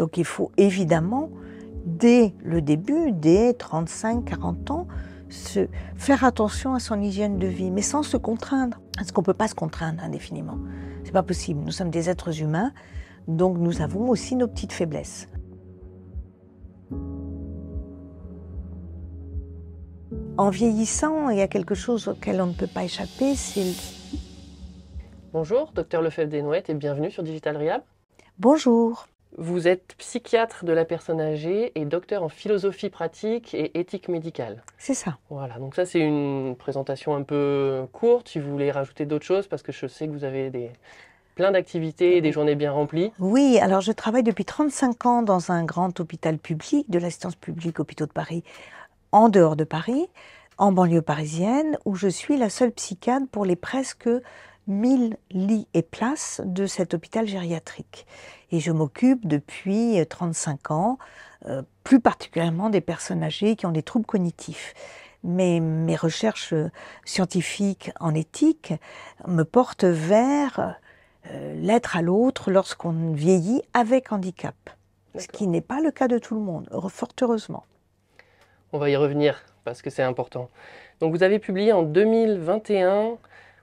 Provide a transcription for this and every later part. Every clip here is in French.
Donc il faut évidemment, dès le début, dès 35-40 ans, se faire attention à son hygiène de vie, mais sans se contraindre. Parce qu'on ne peut pas se contraindre indéfiniment. C'est pas possible. Nous sommes des êtres humains, donc nous avons aussi nos petites faiblesses. En vieillissant, il y a quelque chose auquel on ne peut pas échapper, c'est le... Bonjour, docteur Lefebvre-Desnouettes et bienvenue sur Digital Rehab. Bonjour. Vous êtes psychiatre de la personne âgée et docteur en philosophie pratique et éthique médicale. C'est ça. Voilà, donc ça c'est une présentation un peu courte. Si vous voulez rajouter d'autres choses, parce que je sais que vous avez des, plein d'activités et des journées bien remplies. Oui, alors je travaille depuis 35 ans dans un grand hôpital public de l'assistance publique Hôpitaux de Paris, en dehors de Paris, en banlieue parisienne, où je suis la seule psychiatre pour les presque 1000 lits et places de cet hôpital gériatrique. Et je m'occupe depuis 35 euh, ans, euh, plus particulièrement des personnes âgées qui ont des troubles cognitifs. Mais mes recherches euh, scientifiques en éthique me portent vers l'être à l'autre lorsqu'on vieillit avec handicap, ce qui n'est pas le cas de tout le monde, fort heureusement. On va y revenir parce que c'est important. Donc vous avez publié en 2021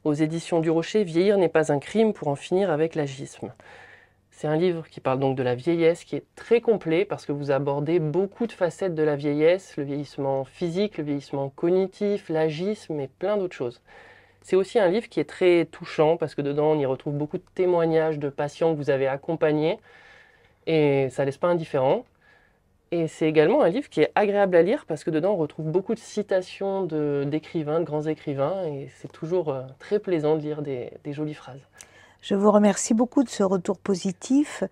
aux éditions du Rocher, Vieillir n'est pas un crime pour en finir avec l'agisme. C'est un livre qui parle donc de la vieillesse, qui est très complet parce que vous abordez beaucoup de facettes de la vieillesse, le vieillissement physique, le vieillissement cognitif, l'agisme et plein d'autres choses. C'est aussi un livre qui est très touchant parce que dedans on y retrouve beaucoup de témoignages de patients que vous avez accompagnés et ça laisse pas indifférent. Et c'est également un livre qui est agréable à lire parce que dedans on retrouve beaucoup de citations d'écrivains, de, grands écrivains, et c'est toujours euh, très plaisant de lire des, des jolies phrases. Je vous remercie beaucoup de ce retour positif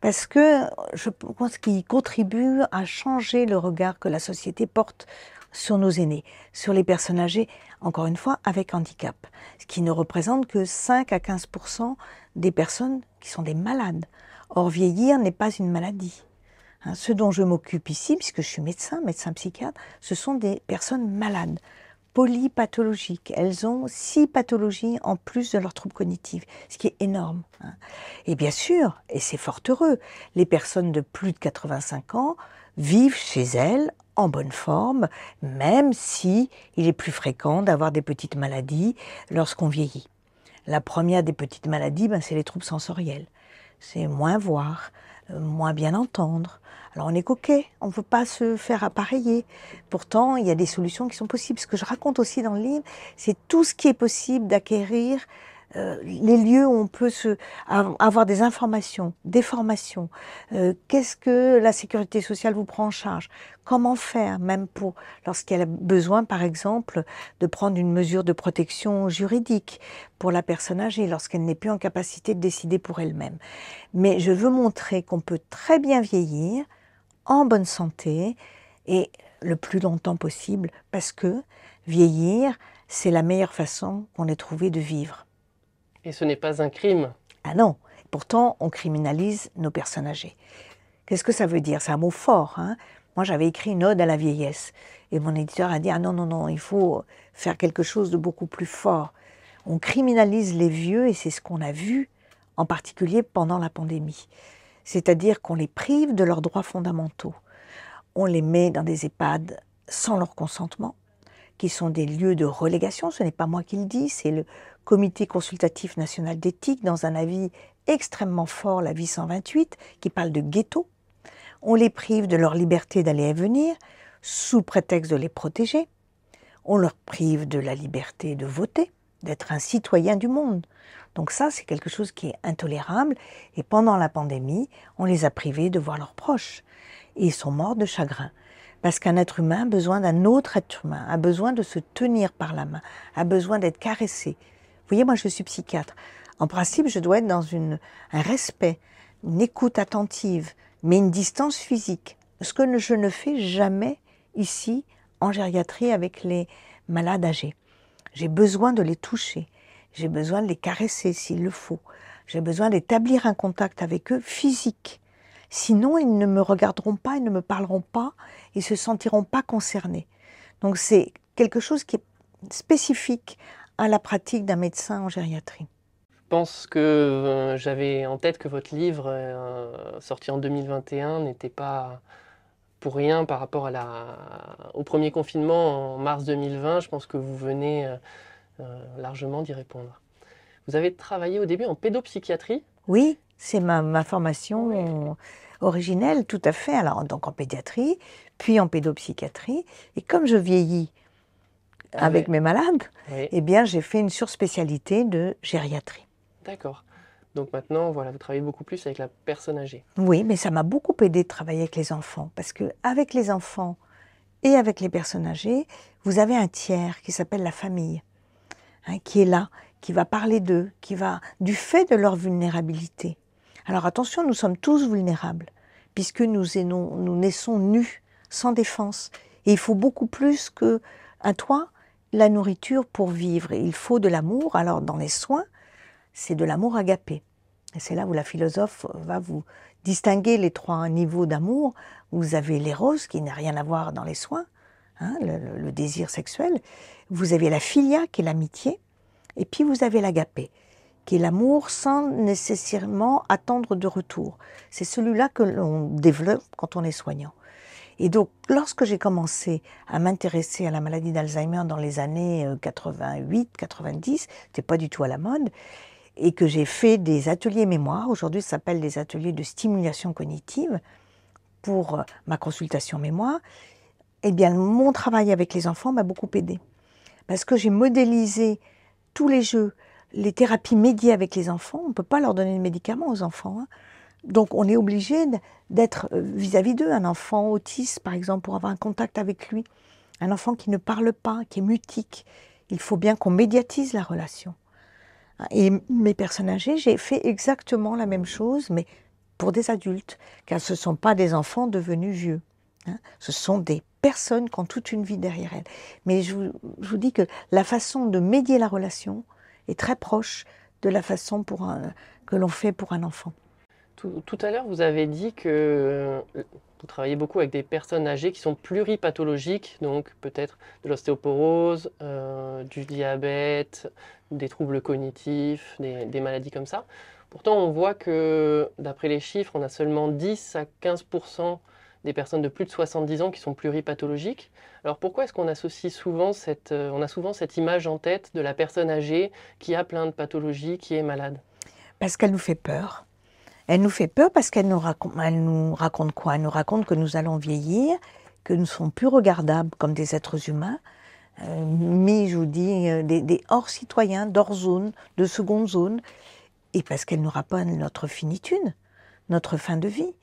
parce que je pense qu'il contribue à changer le regard que la société porte sur nos aînés, sur les personnes âgées, encore une fois, avec handicap, ce qui ne représente que 5 à 15 des personnes qui sont des malades. Or, vieillir n'est pas une maladie. Hein, ce dont je m'occupe ici, puisque je suis médecin, médecin psychiatre, ce sont des personnes malades, polypathologiques. Elles ont six pathologies en plus de leurs troubles cognitifs, ce qui est énorme. Hein. Et bien sûr, et c'est fort heureux, les personnes de plus de 85 ans vivent chez elles en bonne forme, même si il est plus fréquent d'avoir des petites maladies lorsqu'on vieillit. La première des petites maladies, ben, c'est les troubles sensoriels. C'est moins voir, euh, moins bien entendre. Alors on est coquet, on ne veut pas se faire appareiller. Pourtant, il y a des solutions qui sont possibles. Ce que je raconte aussi dans le livre, c'est tout ce qui est possible d'acquérir euh, les lieux où on peut se, avoir des informations, des formations. Euh, qu'est-ce que la sécurité sociale vous prend en charge Comment faire, même pour lorsqu'elle a besoin, par exemple, de prendre une mesure de protection juridique pour la personne âgée, lorsqu'elle n'est plus en capacité de décider pour elle-même. Mais je veux montrer qu'on peut très bien vieillir en bonne santé et le plus longtemps possible parce que vieillir, c'est la meilleure façon qu'on ait trouvé de vivre. Et ce n'est pas un crime Ah non, pourtant on criminalise nos personnes âgées. Qu'est-ce que ça veut dire C'est un mot fort. Hein. Moi j'avais écrit une ode à la vieillesse et mon éditeur a dit Ah non, non, non, il faut faire quelque chose de beaucoup plus fort. On criminalise les vieux et c'est ce qu'on a vu en particulier pendant la pandémie. C'est-à-dire qu'on les prive de leurs droits fondamentaux. On les met dans des EHPAD sans leur consentement, qui sont des lieux de relégation. Ce n'est pas moi qui le dis, c'est le, Comité consultatif national d'éthique, dans un avis extrêmement fort, l'avis 128, qui parle de ghetto. On les prive de leur liberté d'aller et venir, sous prétexte de les protéger. On leur prive de la liberté de voter, d'être un citoyen du monde. Donc ça, c'est quelque chose qui est intolérable. Et pendant la pandémie, on les a privés de voir leurs proches. Et ils sont morts de chagrin. Parce qu'un être humain a besoin d'un autre être humain, a besoin de se tenir par la main, a besoin d'être caressé voyez, moi je suis psychiatre. En principe, je dois être dans un respect, une écoute attentive, mais une distance physique. Ce que je ne fais jamais ici en gériatrie avec les malades âgés. J'ai besoin de les toucher, j'ai besoin de les caresser s'il le faut, j'ai besoin d'établir un contact avec eux physique. Sinon, ils ne me regarderont pas, ils ne me parleront pas, ils se sentiront pas concernés. Donc c'est quelque chose qui est spécifique à la pratique d'un médecin en gériatrie je pense que euh, j'avais en tête que votre livre, euh, sorti en 2021, n'était pas pour rien par rapport à la, au premier confinement en mars 2020. Je pense que vous venez euh, largement d'y répondre. Vous avez travaillé au début en pédopsychiatrie Oui, c'est ma, ma, formation originelle, tout à fait. Alors, donc en pédiatrie, puis en pédopsychiatrie. Et comme je vieillis, ah avec mes malades, eh bien, j'ai fait une surspécialité de gériatrie. D'accord. Donc maintenant, voilà, vous travaillez beaucoup plus avec la personne âgée. Oui, mais ça m'a beaucoup aidé de travailler avec les enfants, parce que avec les enfants et avec les personnes âgées, vous avez un tiers qui s'appelle la famille, hein, qui est là, qui va parler d'eux, qui va du fait de leur vulnérabilité. Alors attention, nous sommes tous vulnérables, puisque nous, nous naissons nus, sans défense, et il faut beaucoup plus que un toit, la nourriture pour vivre. Il faut de l'amour. Alors dans les soins, c'est de l'amour agapé. Et c'est là où la philosophe va vous distinguer les trois niveaux d'amour. Vous avez l'éros, qui n'a rien à voir dans les soins, hein, le, désir sexuel. Vous avez la filia, qui est l'amitié. Et puis vous avez l'agapé, qui est l'amour sans nécessairement attendre de retour. C'est celui-là que l'on développe quand on est soignant. Et donc, lorsque j'ai commencé à m'intéresser à la maladie d'Alzheimer dans les années 88, euh, 90, c'était pas du tout à la mode, et que j'ai fait des ateliers mémoire, aujourd'hui ça s'appelle des ateliers de stimulation cognitive, pour euh, ma consultation mémoire, eh bien, mon travail avec les enfants m'a beaucoup aidé. Parce que j'ai modélisé tous les jeux, les thérapies médiées avec les enfants. On ne peut pas leur donner de médicaments aux enfants. Hein. Donc on est obligé d'être euh, vis-à-vis d'eux. Un enfant autiste, par exemple, pour avoir un contact avec lui, un enfant qui ne parle pas, qui est mutique, il faut bien qu'on médiatise la relation. Et mes personnes âgées, j'ai fait exactement la même chose, mais pour des adultes, car ce ne sont pas des enfants devenus vieux. Hein. Ce sont des personnes qui ont toute une vie derrière elles. Mais je vous, dis que la façon de médier la relation est très proche de la façon que l'on fait pour un enfant. Tout, à l'heure, vous avez dit que euh, vous travaillez beaucoup avec des personnes âgées qui sont pluripathologiques, donc peut-être de l'ostéoporose, euh, du diabète, des troubles cognitifs, des, maladies comme ça. Pourtant, on voit que, d'après les chiffres, on a seulement 10 à 15 des personnes de plus de 70 ans qui sont pluripathologiques. Alors pourquoi est-ce qu'on associe souvent euh, on a souvent cette image en tête de la personne âgée qui a plein de pathologies, qui est malade Parce qu'elle nous fait peur. Elle nous fait peur parce qu'elle nous raconte, elle nous raconte quoi Elle nous raconte que nous allons vieillir, que nous ne sommes plus regardables comme des êtres humains, euh, mais je vous dis, euh, des, hors-citoyens, d'hors-zone, de seconde zone, et parce qu'elle nous rappelle notre finitude, notre fin de vie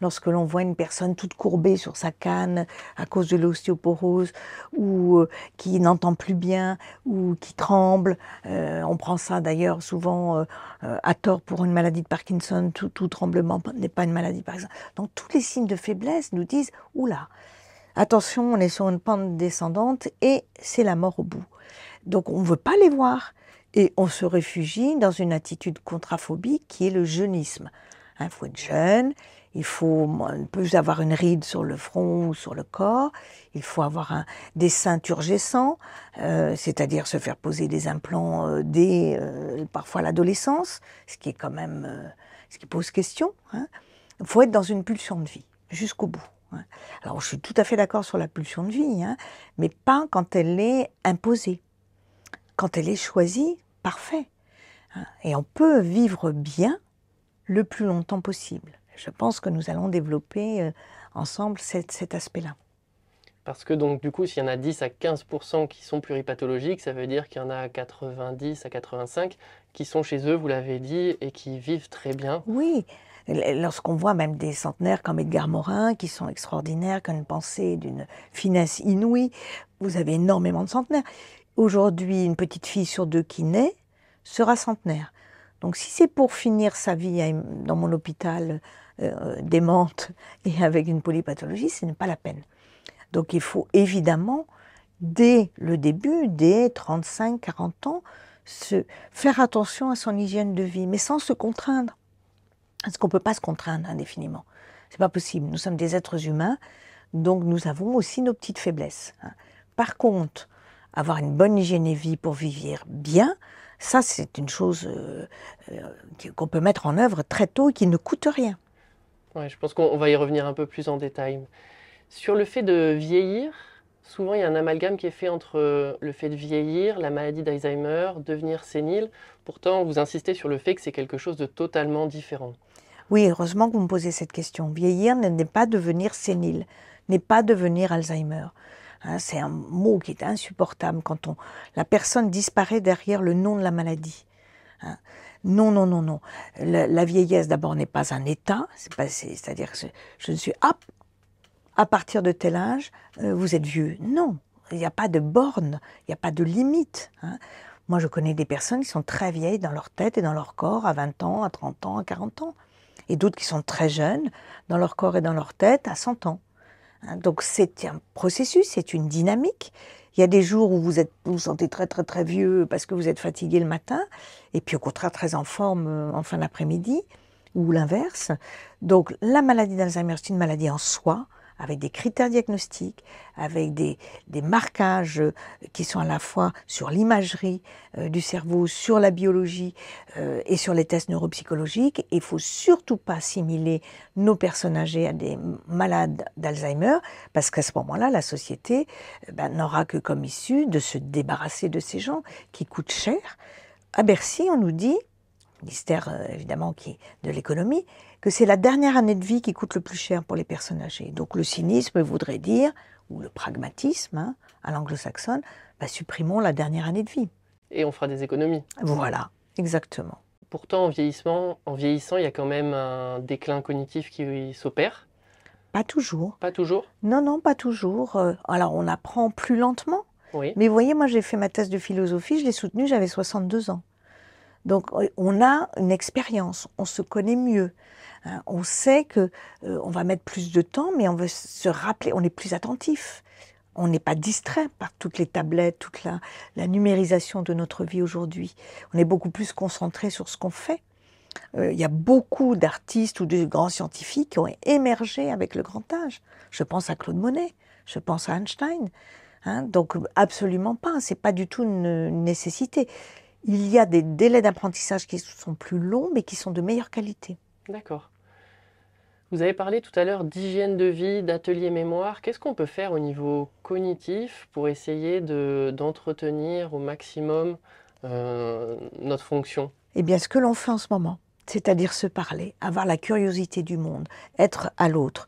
lorsque l'on voit une personne toute courbée sur sa canne à cause de l'ostéoporose, ou euh, qui n'entend plus bien, ou qui tremble. Euh, on prend ça d'ailleurs souvent euh, à tort pour une maladie de Parkinson, tout, tremblement n'est pas une maladie de Parkinson. Donc tous les signes de faiblesse nous disent, oula, attention, on est sur une pente descendante et c'est la mort au bout. Donc on ne veut pas les voir. Et on se réfugie dans une attitude contraphobique qui est le jeunisme. Il hein, faut être jeune, il faut ne avoir une ride sur le front ou sur le corps, il faut avoir un, dessin turgescent, euh, c'est-à-dire se faire poser des implants euh, dès euh, parfois l'adolescence, ce qui est quand même ce qui pose question. Hein. Il faut être dans une pulsion de vie jusqu'au bout. Hein. Alors je suis tout à fait d'accord sur la pulsion de vie, hein, mais pas quand elle est imposée. Quand elle est choisie, parfait. Et on peut vivre bien le plus longtemps possible je pense que nous allons développer euh, ensemble cet aspect-là. Parce que donc du coup, s'il y en a 10 à 15% qui sont pluripathologiques, ça veut dire qu'il y en a 90 à 85 qui sont chez eux, vous l'avez dit, et qui vivent très bien. Oui, lorsqu'on voit même des centenaires comme Edgar Morin, qui sont extraordinaires, qui ont une pensée d'une finesse inouïe, vous avez énormément de centenaires. Aujourd'hui, une petite fille sur deux qui naît sera centenaire. Donc si c'est pour finir sa vie dans mon hôpital euh, démentes démente et avec une polypathologie, ce n'est pas la peine. Donc il faut évidemment, dès le début, dès 35-40 ans, se, faire attention à son hygiène de vie, mais sans se contraindre. Parce qu'on ne peut pas se contraindre indéfiniment. C'est pas possible. Nous sommes des êtres humains, donc nous avons aussi nos petites faiblesses. Hein. Par contre, avoir une bonne hygiène de vie pour vivre bien, ça c'est une chose euh, euh, qu'on peut mettre en œuvre très tôt et qui ne coûte rien je pense qu'on va y revenir un peu plus en détail. Sur le fait de vieillir, souvent il y a un amalgame qui est fait entre euh, le fait de vieillir, la maladie d'Alzheimer, devenir sénile. Pourtant, vous insistez sur le fait que c'est quelque chose de totalement différent. Oui, heureusement que vous me posez cette question. Vieillir n'est pas devenir sénile, n'est pas devenir Alzheimer. Hein, c'est un mot qui est insupportable quand on, la personne disparaît derrière le nom de la maladie. Hein. Non, non, non, non. La, vieillesse, d'abord, n'est pas un état. C'est-à-dire que je ne suis, hop, à partir de tel âge, euh, vous êtes vieux. Non, il n'y a pas de borne, il n'y a pas de limite. Hein. Moi, je connais des personnes qui sont très vieilles dans leur tête et dans leur corps, à 20 ans, à 30 ans, à 40 ans. Et d'autres qui sont très jeunes dans leur corps et dans leur tête à 100 ans. Hein, donc c'est un processus, c'est une dynamique. Il y a des jours où vous êtes, vous, vous sentez très très très vieux parce que vous êtes fatigué le matin, et puis au contraire très en forme euh, en fin d'après-midi, ou l'inverse. Donc la maladie d'Alzheimer, c'est une maladie en soi avec des critères diagnostiques, avec des, marquages euh, qui sont à la fois sur l'imagerie euh, du cerveau, sur la biologie euh, et sur les tests neuropsychologiques. il faut surtout pas assimiler nos personnes âgées à des malades d'Alzheimer, parce qu'à ce moment-là, la société ben, n'aura que comme issue de se débarrasser de ces gens qui coûtent cher. À Bercy, on nous dit ministère euh, évidemment qui est de l'économie, que c'est la dernière année de vie qui coûte le plus cher pour les personnes âgées. Donc le cynisme voudrait dire, ou le pragmatisme hein, à l'anglo-saxonne, bah, supprimons la dernière année de vie. Et on fera des économies. Voilà, exactement. Pourtant, en, vieillissement, en vieillissant, il y a quand même un déclin cognitif qui s'opère. Pas toujours. Pas toujours Non, non, pas toujours. Euh, alors, on apprend plus lentement. Mais voyez, moi, j'ai fait ma thèse de philosophie, je l'ai soutenue, j'avais 62 ans. Donc euh, on a une expérience, on se connaît mieux. Hein. on sait que euh, on va mettre plus de temps, mais on veut se rappeler, on est plus attentif. On n'est pas distrait par toutes les tablettes, toute la, numérisation de notre vie aujourd'hui. On est beaucoup plus concentré sur ce qu'on fait. Euh, il y a beaucoup d'artistes ou de grands scientifiques qui ont émergé avec le grand âge. Je pense à Claude Monet, je pense à Einstein. Hein. donc absolument pas, c'est pas du tout une nécessité il y a des délais d'apprentissage qui sont plus longs, mais qui sont de meilleure qualité. D'accord. Vous avez parlé tout à l'heure d'hygiène de vie, d'atelier mémoire. Qu'est-ce qu'on peut faire au niveau cognitif pour essayer d'entretenir au maximum euh, notre fonction Eh bien, ce que l'on fait en ce moment, c'est-à-dire se parler, avoir la curiosité du monde, être à l'autre,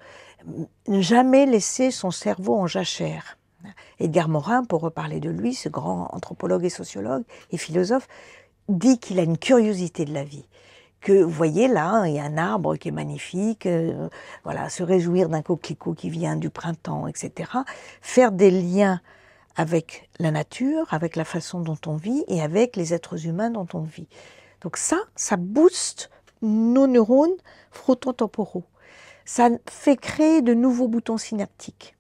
jamais laisser son cerveau en jachère. Edgar Morin, pour reparler de lui, ce grand anthropologue et sociologue et philosophe, dit qu'il a une curiosité de la vie. Que vous voyez là, hein, il y a un arbre qui est magnifique, euh, voilà, se réjouir d'un coquelicot qui vient du printemps, etc. Faire des liens avec la nature, avec la façon dont on vit et avec les êtres humains dont on vit. Donc ça, ça booste nos neurones frontotemporaux. Ça fait créer de nouveaux boutons synaptiques.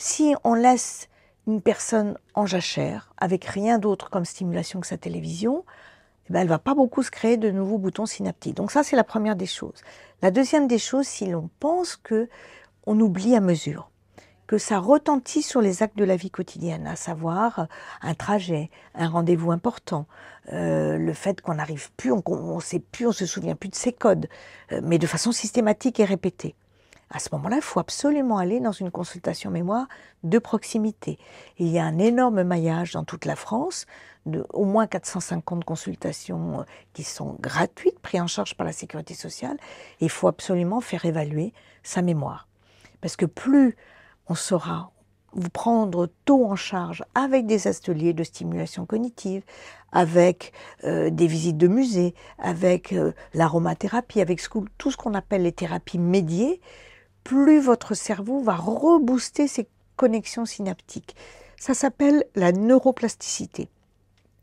Si on laisse une personne en jachère, avec rien d'autre comme stimulation que sa télévision, eh ben, elle ne va pas beaucoup se créer de nouveaux boutons synaptiques. Donc ça, c'est la première des choses. La deuxième des choses, si l'on pense que on oublie à mesure, que ça retentit sur les actes de la vie quotidienne, à savoir euh, un trajet, un rendez-vous important, euh, le fait qu'on n'arrive plus, on ne sait plus, on se souvient plus de ses codes, euh, mais de façon systématique et répétée à ce moment-là, il faut absolument aller dans une consultation mémoire de proximité. Il y a un énorme maillage dans toute la France, de au moins 450 consultations euh, qui sont gratuites, prises en charge par la Sécurité sociale. Et il faut absolument faire évaluer sa mémoire. Parce que plus on saura vous prendre tôt en charge avec des ateliers de stimulation cognitive, avec euh, des visites de musées, avec euh, l'aromathérapie, avec tout ce qu'on appelle les thérapies médiées, plus votre cerveau va rebooster ses connexions synaptiques. Ça s'appelle la neuroplasticité.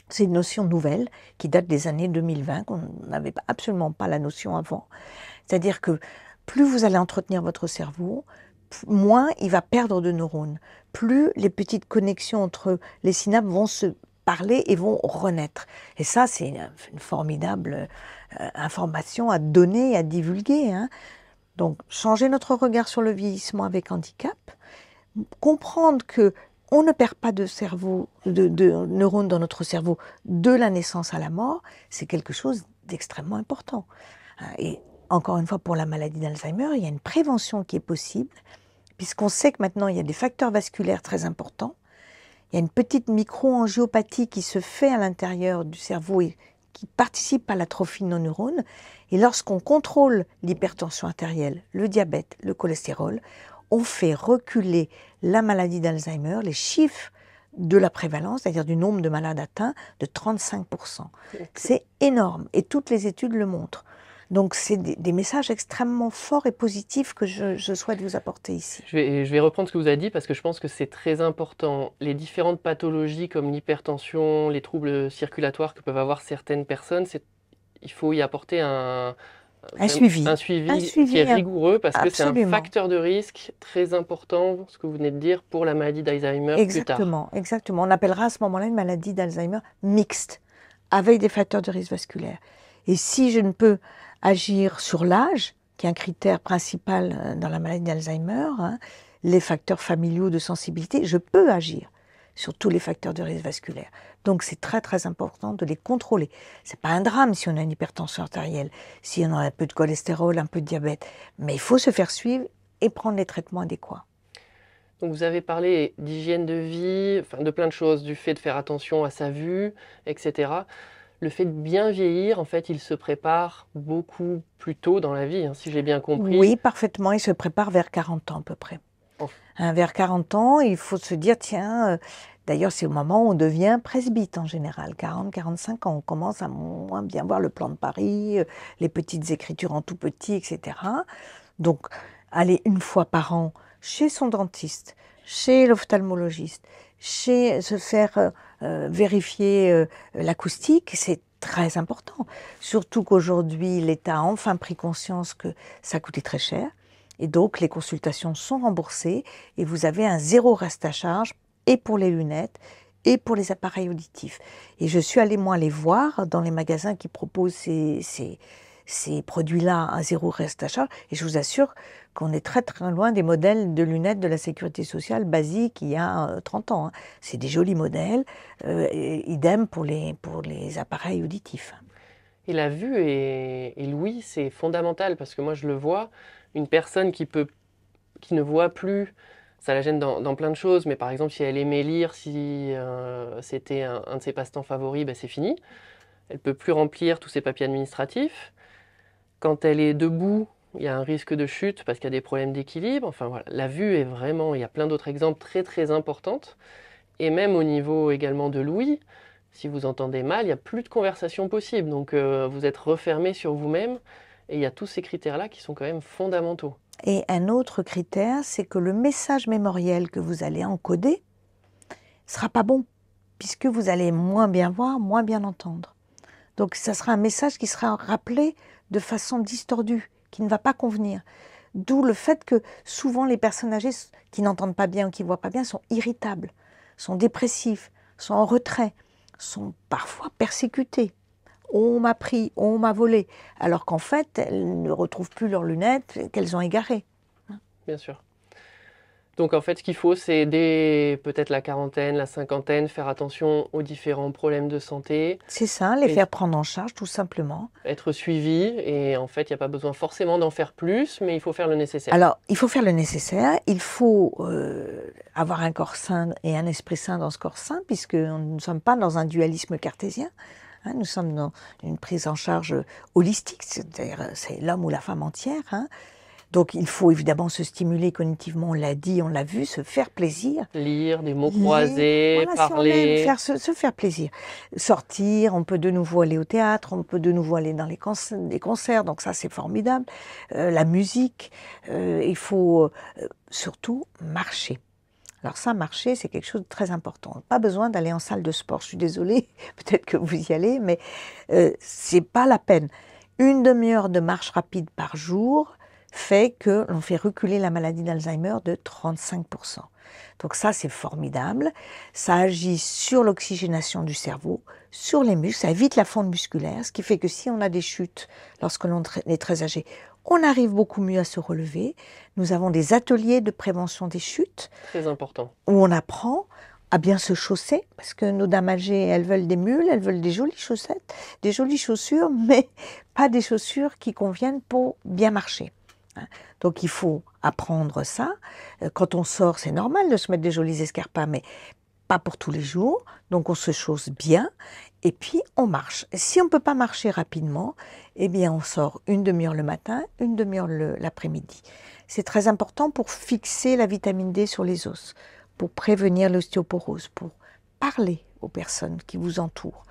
C'est une notion nouvelle qui date des années 2020, qu'on n'avait absolument pas la notion avant. C'est-à-dire que plus vous allez entretenir votre cerveau, moins il va perdre de neurones, plus les petites connexions entre les synapses vont se parler et vont renaître. Et ça, c'est une, formidable euh, information à donner, à divulguer. Hein. Donc changer notre regard sur le vieillissement avec handicap, comprendre que on ne perd pas de cerveau, de, neurones dans notre cerveau de la naissance à la mort, c'est quelque chose d'extrêmement important. Euh, et encore une fois, pour la maladie d'Alzheimer, il y a une prévention qui est possible, puisqu'on sait que maintenant il y a des facteurs vasculaires très importants. Il y a une petite microangiopathie qui se fait à l'intérieur du cerveau et qui participe à l'atrophie de nos neurones. Et lorsqu'on contrôle l'hypertension artérielle, le diabète, le cholestérol, on fait reculer la maladie d'Alzheimer, les chiffres de la prévalence, c'est-à-dire du nombre de malades atteints, de 35%. C'est énorme et toutes les études le montrent. Donc c'est des, messages extrêmement forts et positifs que je, souhaite vous apporter ici. Je vais, je vais, reprendre ce que vous avez dit parce que je pense que c'est très important. Les différentes pathologies comme l'hypertension, les troubles circulatoires que peuvent avoir certaines personnes, c'est il faut y apporter un, suivi. qui est euh, rigoureux parce que c'est un facteur de risque très important, ce que vous venez de dire, pour la maladie d'Alzheimer plus Exactement, on appellera à ce moment-là une maladie d'Alzheimer mixte, avec des facteurs de risque vasculaire. Et si je ne peux agir sur l'âge, qui est un critère principal euh, dans la maladie d'Alzheimer, hein, les facteurs familiaux de sensibilité, je peux agir sur tous les facteurs de risque vasculaire. Donc c'est très très important de les contrôler. Ce n'est pas un drame si on a une hypertension artérielle, si on a un peu de cholestérol, un peu de diabète, mais il faut se faire suivre et prendre les traitements adéquats. Donc vous avez parlé d'hygiène de vie, enfin de plein de choses, du fait de faire attention à sa vue, etc. Le fait de bien vieillir, en fait, il se prépare beaucoup plus tôt dans la vie, hein, si j'ai bien compris. Oui, parfaitement, il se prépare vers 40 ans à peu près. Oh. vers 40 ans, il faut se dire, tiens, euh, d'ailleurs c'est au moment où on devient presbyte en général, 40-45 ans, on commence à moins bien voir le plan de Paris, euh, les petites écritures en tout petit, etc. Donc aller une fois par an chez son dentiste, chez l'ophtalmologiste, chez se faire euh, vérifier l'acoustique, c'est très important. Surtout qu'aujourd'hui l'État a enfin pris conscience que ça coûtait très cher et donc les consultations sont remboursées et vous avez un zéro reste à charge et pour les lunettes et pour les appareils auditifs. Et je suis allée moi les voir dans les magasins qui proposent ces, ces, ces produits-là à zéro reste à charge. Et je vous assure qu'on est très très loin des modèles de lunettes de la sécurité sociale basique il y a 30 euh, ans. Hein. C'est des jolis modèles, euh, idem pour les, pour les appareils auditifs. Et la vue et, et l'ouïe, c'est fondamental parce que moi je le vois, une personne qui, peut, qui ne voit plus, ça la gêne dans, plein de choses, mais par exemple, si elle aimait lire, si euh, c'était un, de ses passe-temps favoris, ben, c'est fini. Elle ne peut plus remplir tous ses papiers administratifs. Quand elle est debout, il y a un risque de chute parce qu'il y a des problèmes d'équilibre. Enfin voilà, la vue est vraiment, il y a plein d'autres exemples très très importantes. Et même au niveau également de l'ouïe, si vous entendez mal, il n'y a plus de conversation possible. Donc euh, vous êtes refermé sur vous-même et il y a tous ces critères-là qui sont quand même fondamentaux. Et un autre critère, c'est que le message mémoriel que vous allez encoder sera pas bon, puisque vous allez moins bien voir, moins bien entendre. Donc ça sera un message qui sera rappelé de façon distordue, qui ne va pas convenir. D'où le fait que souvent les personnes âgées qui n'entendent pas bien ou qui ne voient pas bien sont irritables, sont dépressifs, sont en retrait, sont parfois persécutés on m'a pris, on m'a volé, alors qu'en fait, elles ne retrouvent plus leurs lunettes qu'elles ont égarées. Bien sûr. Donc en fait, ce qu'il faut, c'est aider peut-être la quarantaine, la cinquantaine, faire attention aux différents problèmes de santé. C'est ça, les faire prendre en charge tout simplement. Être suivi et en fait, il n'y a pas besoin forcément d'en faire plus, mais il faut faire le nécessaire. Alors, il faut faire le nécessaire, il faut euh, avoir un corps sain et un esprit sain dans ce corps sain, puisque nous ne sommes pas dans un dualisme cartésien. Hein, nous sommes dans une prise en charge holistique, c'est-à-dire euh, c'est l'homme ou la femme entière. Hein. Donc il faut évidemment se stimuler cognitivement, on l'a dit, on l'a vu, se faire plaisir. Lire, des mots croisés, parler. faire, se, faire plaisir. Sortir, on peut de nouveau aller au théâtre, on peut de nouveau aller dans les, concerts, concerts donc ça c'est formidable. Euh, la musique, euh, il faut surtout marcher. Alors ça, marcher, c'est quelque chose de très important. Pas besoin d'aller en salle de sport. Je suis désolée, peut-être que vous y allez, mais euh, c'est pas la peine. Une demi-heure de marche rapide par jour fait que l'on fait reculer la maladie d'Alzheimer de 35%. Donc ça, c'est formidable. Ça agit sur l'oxygénation du cerveau, sur les muscles, ça évite la fonte musculaire, ce qui fait que si on a des chutes lorsque l'on est très âgé, on arrive beaucoup mieux à se relever. Nous avons des ateliers de prévention des chutes. Très important. Où on apprend à bien se chausser, parce que nos dames âgées, elles veulent des mules, elles veulent des jolies chaussettes, des jolies chaussures, mais pas des chaussures qui conviennent pour bien marcher. Hein. Donc il faut apprendre ça. Euh, quand on sort, c'est normal de se mettre des jolies escarpins, mais pas pour tous les jours. Donc on se chausse bien et puis on marche. Si on ne peut pas marcher rapidement, eh bien on sort une demi-heure le matin, une demi-heure l'après-midi. C'est très important pour fixer la vitamine D sur les os, pour prévenir l'ostéoporose, pour parler aux personnes qui vous entourent.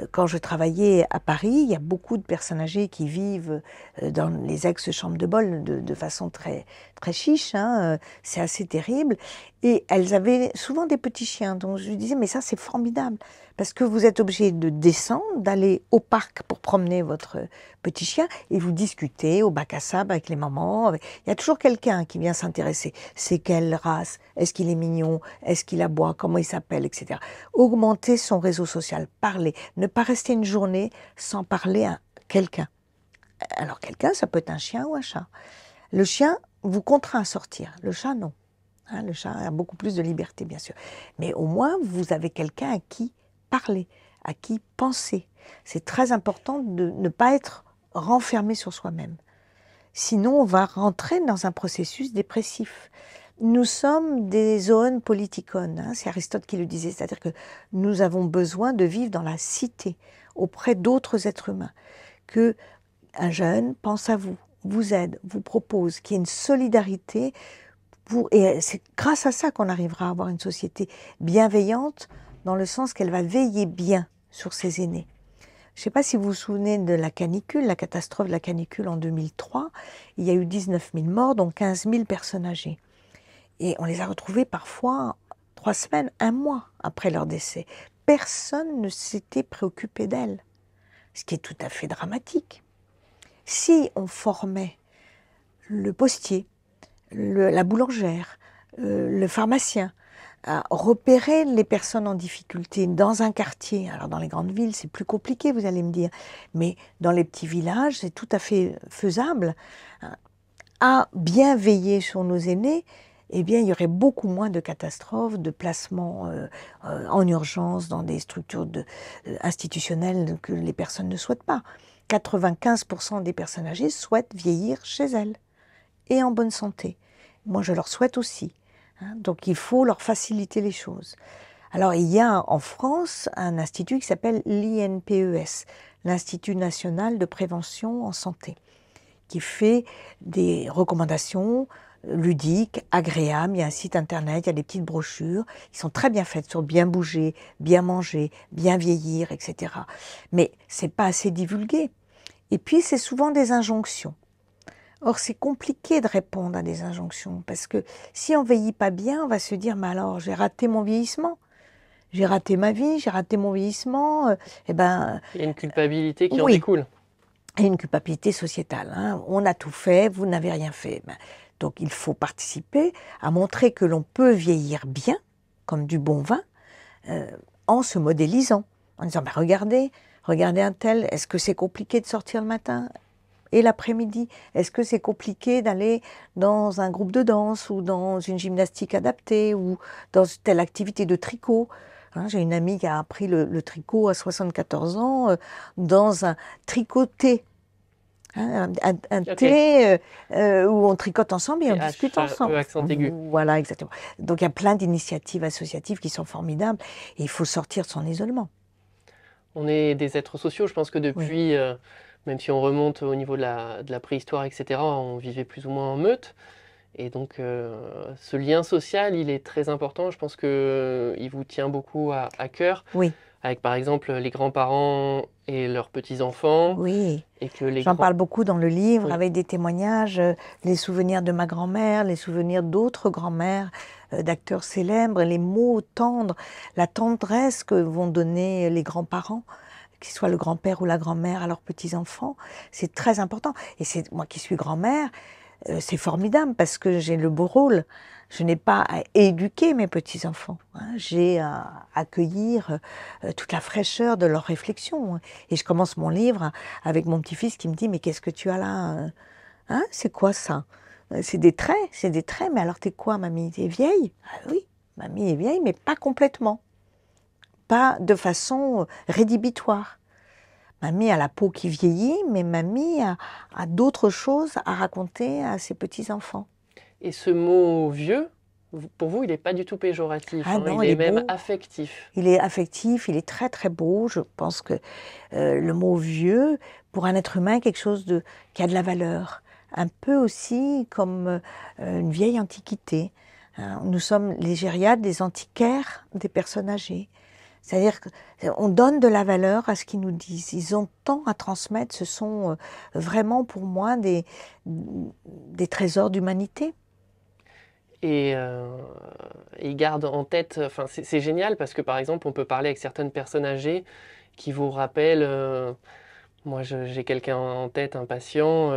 Euh, quand je travaillais à Paris, il y a beaucoup de personnes âgées qui vivent euh, dans les ex-chambres de bol de, façon très, très chiche. Hein, euh, c'est assez terrible. Et elles avaient souvent des petits chiens. Donc je disais, mais ça, c'est formidable parce que vous êtes obligé de descendre, d'aller au parc pour promener votre petit chien, et vous discutez au bac à sable avec les mamans. Il y a toujours quelqu'un qui vient s'intéresser. C'est quelle race Est-ce qu'il est mignon Est-ce qu'il aboie Comment il s'appelle Etc. Augmenter son réseau social, parler, ne pas rester une journée sans parler à quelqu'un. Alors quelqu'un, ça peut être un chien ou un chat. Le chien vous contraint à sortir, le chat non. Hein, le chat a beaucoup plus de liberté, bien sûr. Mais au moins, vous avez quelqu'un à qui parler, à qui penser. C'est très important de ne pas être renfermé sur soi-même. Sinon, on va rentrer dans un processus dépressif. Nous sommes des zones politicones, hein, c'est Aristote qui le disait, c'est-à-dire que nous avons besoin de vivre dans la cité, auprès d'autres êtres humains, que un jeune pense à vous, vous aide, vous propose, qu'il y ait une solidarité, et c'est grâce à ça qu'on arrivera à avoir une société bienveillante, dans le sens qu'elle va veiller bien sur ses aînés. Je ne sais pas si vous vous souvenez de la canicule, la catastrophe de la canicule en 2003. Il y a eu 19 000 morts, dont 15 000 personnes âgées. Et on les a retrouvés parfois trois semaines, un mois après leur décès. Personne ne s'était préoccupé d'elles, ce qui est tout à fait dramatique. Si on formait le postier, la boulangère, euh, le pharmacien, à repérer les personnes en difficulté dans un quartier. Alors dans les grandes villes, c'est plus compliqué, vous allez me dire, mais dans les petits villages, c'est tout à fait faisable. Hein. À bien veiller sur nos aînés, eh bien, il y aurait beaucoup moins de catastrophes, de placements euh, euh, en urgence dans des structures euh, institutionnelles que les personnes ne souhaitent pas. 95% des personnes âgées souhaitent vieillir chez elles et en bonne santé. Moi, je leur souhaite aussi. Hein, donc il faut leur faciliter les choses. Alors il y a en France un institut qui s'appelle l'INPES, l'Institut national de prévention en santé, qui fait des recommandations ludiques, agréables. Il y a un site internet, il y a des petites brochures qui sont très bien faites sur bien bouger, bien manger, bien vieillir, etc. Mais c'est pas assez divulgué. Et puis c'est souvent des injonctions. Or, c'est compliqué de répondre à des injonctions, parce que si on vieillit pas bien, on va se dire, mais alors, j'ai raté mon vieillissement. J'ai raté ma vie, j'ai raté mon vieillissement. et euh, eh ben, Il y a une culpabilité qui en découle. Et une culpabilité sociétale. Hein. On a tout fait, vous n'avez rien fait. Ben, donc il faut participer à montrer que l'on peut vieillir bien, comme du bon vin, euh, en se modélisant, en disant mais ben, regardez, regardez un tel, est-ce que c'est compliqué de sortir le matin et l'après-midi Est-ce que c'est compliqué d'aller dans un groupe de danse ou dans une gymnastique adaptée ou dans telle activité de tricot hein, J'ai une amie qui a appris le, tricot à 74 ans euh, dans un tricoté. Hein, un, thé euh, euh, où on tricote ensemble et on discute ensemble. Accent mmh, aigu. Voilà, exactement. Donc il y a plein d'initiatives associatives qui sont formidables et il faut sortir de son isolement. On est des êtres sociaux, je pense que depuis même si on remonte au niveau de la, préhistoire, etc., on vivait plus ou moins en meute. Et donc, euh, ce lien social, il est très important. Je pense qu'il euh, vous tient beaucoup à, cœur. Oui. Avec, par exemple, les grands-parents et leurs petits-enfants. Oui. Et que les J'en parle beaucoup dans le livre, avec des témoignages, euh, les souvenirs de ma grand-mère, les souvenirs d'autres grand-mères, d'acteurs célèbres, les mots tendres, la tendresse que vont donner les grands-parents qu'ils soient le grand-père ou la grand-mère à leurs petits-enfants. C'est très important. Et c'est moi qui suis grand-mère, euh, c'est formidable parce que j'ai le beau rôle. Je n'ai pas à éduquer mes petits-enfants. Hein. J'ai à accueillir euh, toute la fraîcheur de leurs réflexions. Hein. Et je commence mon livre avec mon petit-fils qui me dit Mais qu'est-ce que tu as là hein C'est quoi ça C'est des traits, c'est des traits. Mais alors t'es quoi, mamie T'es vieille Ah oui, mamie est vieille, mais pas complètement pas de façon euh, rédhibitoire. Mamie a la peau qui vieillit, mais mamie a, d'autres choses à raconter à ses petits-enfants. Et ce mot vieux, pour vous, il n'est pas du tout péjoratif, ah hein. il, est, même affectif. Il est affectif, il est très très beau. Je pense que euh, le mot vieux, pour un être humain, est quelque chose de, qui a de la valeur. Un peu aussi comme euh, une vieille antiquité. Hein. Nous sommes les gériades, des antiquaires des personnes âgées. C'est-à-dire qu'on donne de la valeur à ce qu'ils nous disent. Ils ont tant à transmettre. Ce sont euh, vraiment pour moi des, trésors d'humanité. Et, euh, ils gardent en tête, enfin, c'est génial parce que par exemple, on peut parler avec certaines personnes âgées qui vous rappellent, euh, moi j'ai quelqu'un en tête, un patient,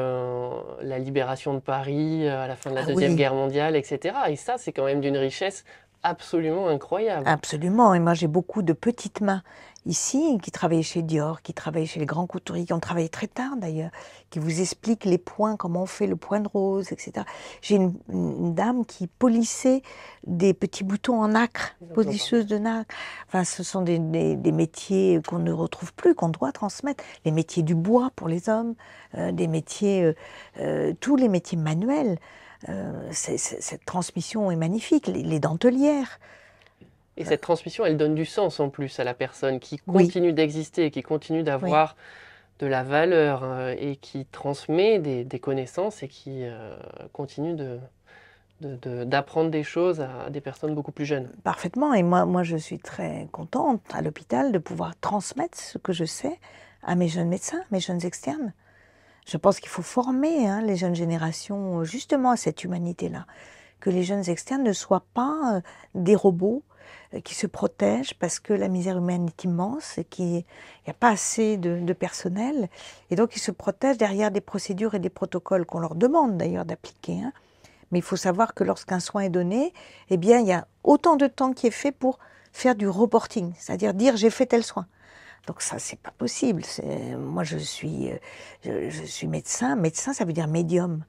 la libération de Paris à la fin de la ah Deuxième Guerre mondiale, etc. Et ça, c'est quand même d'une richesse absolument incroyable. Absolument. Et moi, j'ai beaucoup de petites mains ici qui travaillent chez Dior, qui travaillent chez les grands couturiers, qui ont travaillé très tard d'ailleurs, qui vous expliquent les points, comment on fait le point de rose, etc. J'ai une, dame qui polissait des petits boutons en nacre, polisseuse de nacre. Enfin, ce sont des, métiers euh, qu'on ne retrouve plus, qu'on doit transmettre. Les métiers du bois pour les hommes, euh, des métiers, euh, tous les métiers manuels. Euh, cette transmission est magnifique, les, dentelières. Et cette transmission, elle donne du sens en plus à la personne qui continue d'exister, qui continue d'avoir de la valeur euh, et qui transmet des, connaissances et qui euh, continue d'apprendre des choses à des personnes beaucoup plus jeunes. Parfaitement, et moi, moi je suis très contente à l'hôpital de pouvoir transmettre ce que je sais à mes jeunes médecins, mes jeunes externes. Je pense qu'il faut former hein, les jeunes générations justement à cette humanité-là, que les jeunes externes ne soient pas euh, des robots euh, qui se protègent parce que la misère humaine est immense et qu'il n'y a pas assez de, personnel. Et donc ils se protègent derrière des procédures et des protocoles qu'on leur demande d'ailleurs d'appliquer. Hein. Mais il faut savoir que lorsqu'un soin est donné, eh bien, il y a autant de temps qui est fait pour faire du reporting, cest à dire, dire j'ai fait tel soin. Donc ça, c'est pas possible. Moi, je suis, euh, je, suis médecin. Médecin, ça veut dire médium.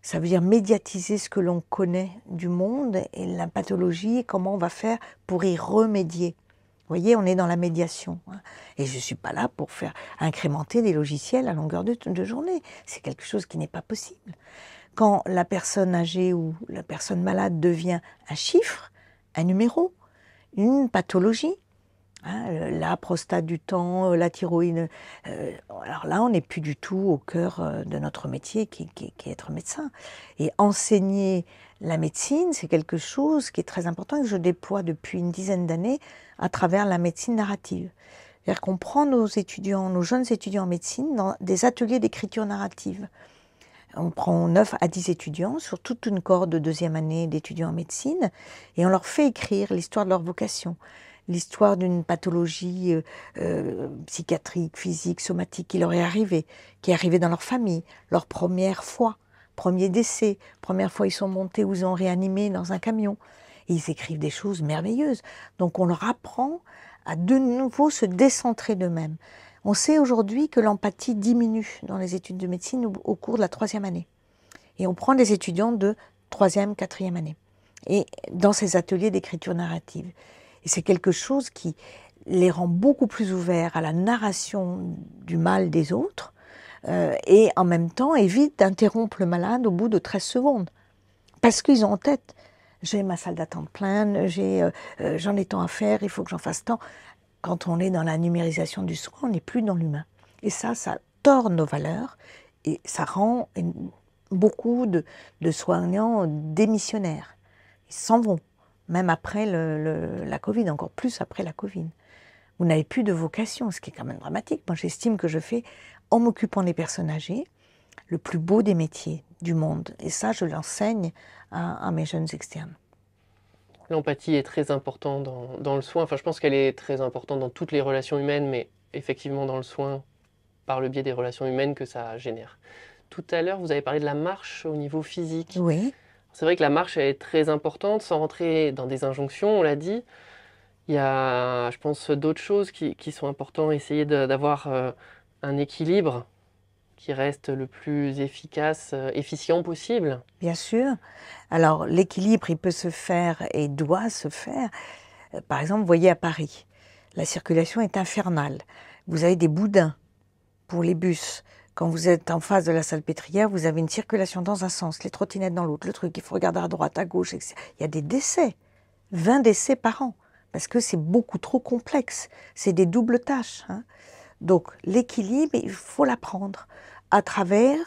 Ça veut dire médiatiser ce que l'on connaît du monde et la pathologie et comment on va faire pour y remédier. Vous voyez, on est dans la médiation. Hein. Et je ne suis pas là pour faire incrémenter des logiciels à longueur de journée. C'est quelque chose qui n'est pas possible. Quand la personne âgée ou la personne malade devient un chiffre, un numéro, une pathologie, Hein, euh, la prostate du temps, euh, la thyroïde. Euh, alors là, on n'est plus du tout au cœur de notre métier qui, qui est être médecin. Et enseigner la médecine, c'est quelque chose qui est très important et que je déploie depuis une dizaine d'années à travers la médecine narrative. C'est-à-dire qu'on prend nos étudiants, nos jeunes étudiants en médecine dans des ateliers d'écriture narrative. On prend 9 à 10 étudiants sur toute une corde de deuxième année d'étudiants en médecine et on leur fait écrire l'histoire de leur vocation l'histoire d'une pathologie euh, euh, psychiatrique, physique, somatique qui leur est arrivée, qui est arrivée dans leur famille, leur première fois, premier décès, première fois ils sont montés ou ils ont réanimé dans un camion. Et ils écrivent des choses merveilleuses. Donc on leur apprend à de nouveau se décentrer d'eux-mêmes. On sait aujourd'hui que l'empathie diminue dans les études de médecine au cours de la troisième année. Et on prend des étudiants de troisième, quatrième année. Et dans ces ateliers d'écriture narrative. Et c'est quelque chose qui les rend beaucoup plus ouverts à la narration du mal des autres euh, et en même temps évite d'interrompre le malade au bout de 13 secondes. Parce qu'ils ont en tête, j'ai ma salle d'attente pleine, j'ai, euh, euh, j'en ai tant à faire, il faut que j'en fasse tant. Quand on est dans la numérisation du soin, on n'est plus dans l'humain. Et ça, ça tord nos valeurs et ça rend beaucoup de soignants démissionnaires. Ils s'en vont même après la Covid, encore plus après la Covid. Vous n'avez plus de vocation, ce qui est quand même dramatique. Moi, j'estime que je fais, en m'occupant des personnes âgées, le plus beau des métiers du monde. Et ça, je l'enseigne à, mes jeunes externes. L'empathie est très importante dans, le soin. Enfin, je pense qu'elle est très importante dans toutes les relations humaines, mais effectivement dans le soin, par le biais des relations humaines que ça génère. Tout à l'heure, vous avez parlé de la marche au niveau physique. Oui. C'est vrai que la marche est très importante, sans rentrer dans des injonctions, on l'a dit. Il y a, je pense, d'autres choses qui, sont importantes. Essayer d'avoir euh, un équilibre qui reste le plus efficace, euh, efficient possible. Bien sûr. Alors, l'équilibre, il peut se faire et doit se faire. Euh, par exemple, voyez à Paris, la circulation est infernale. Vous avez des boudins pour les bus, quand vous êtes en face de la salle pétrière, vous avez une circulation dans un sens, les trottinettes dans l'autre, le truc, il faut regarder à droite, à gauche, etc. Il y a des décès, 20 décès par an, parce que c'est beaucoup trop complexe, c'est des doubles tâches. Hein. Donc l'équilibre, il faut l'apprendre à travers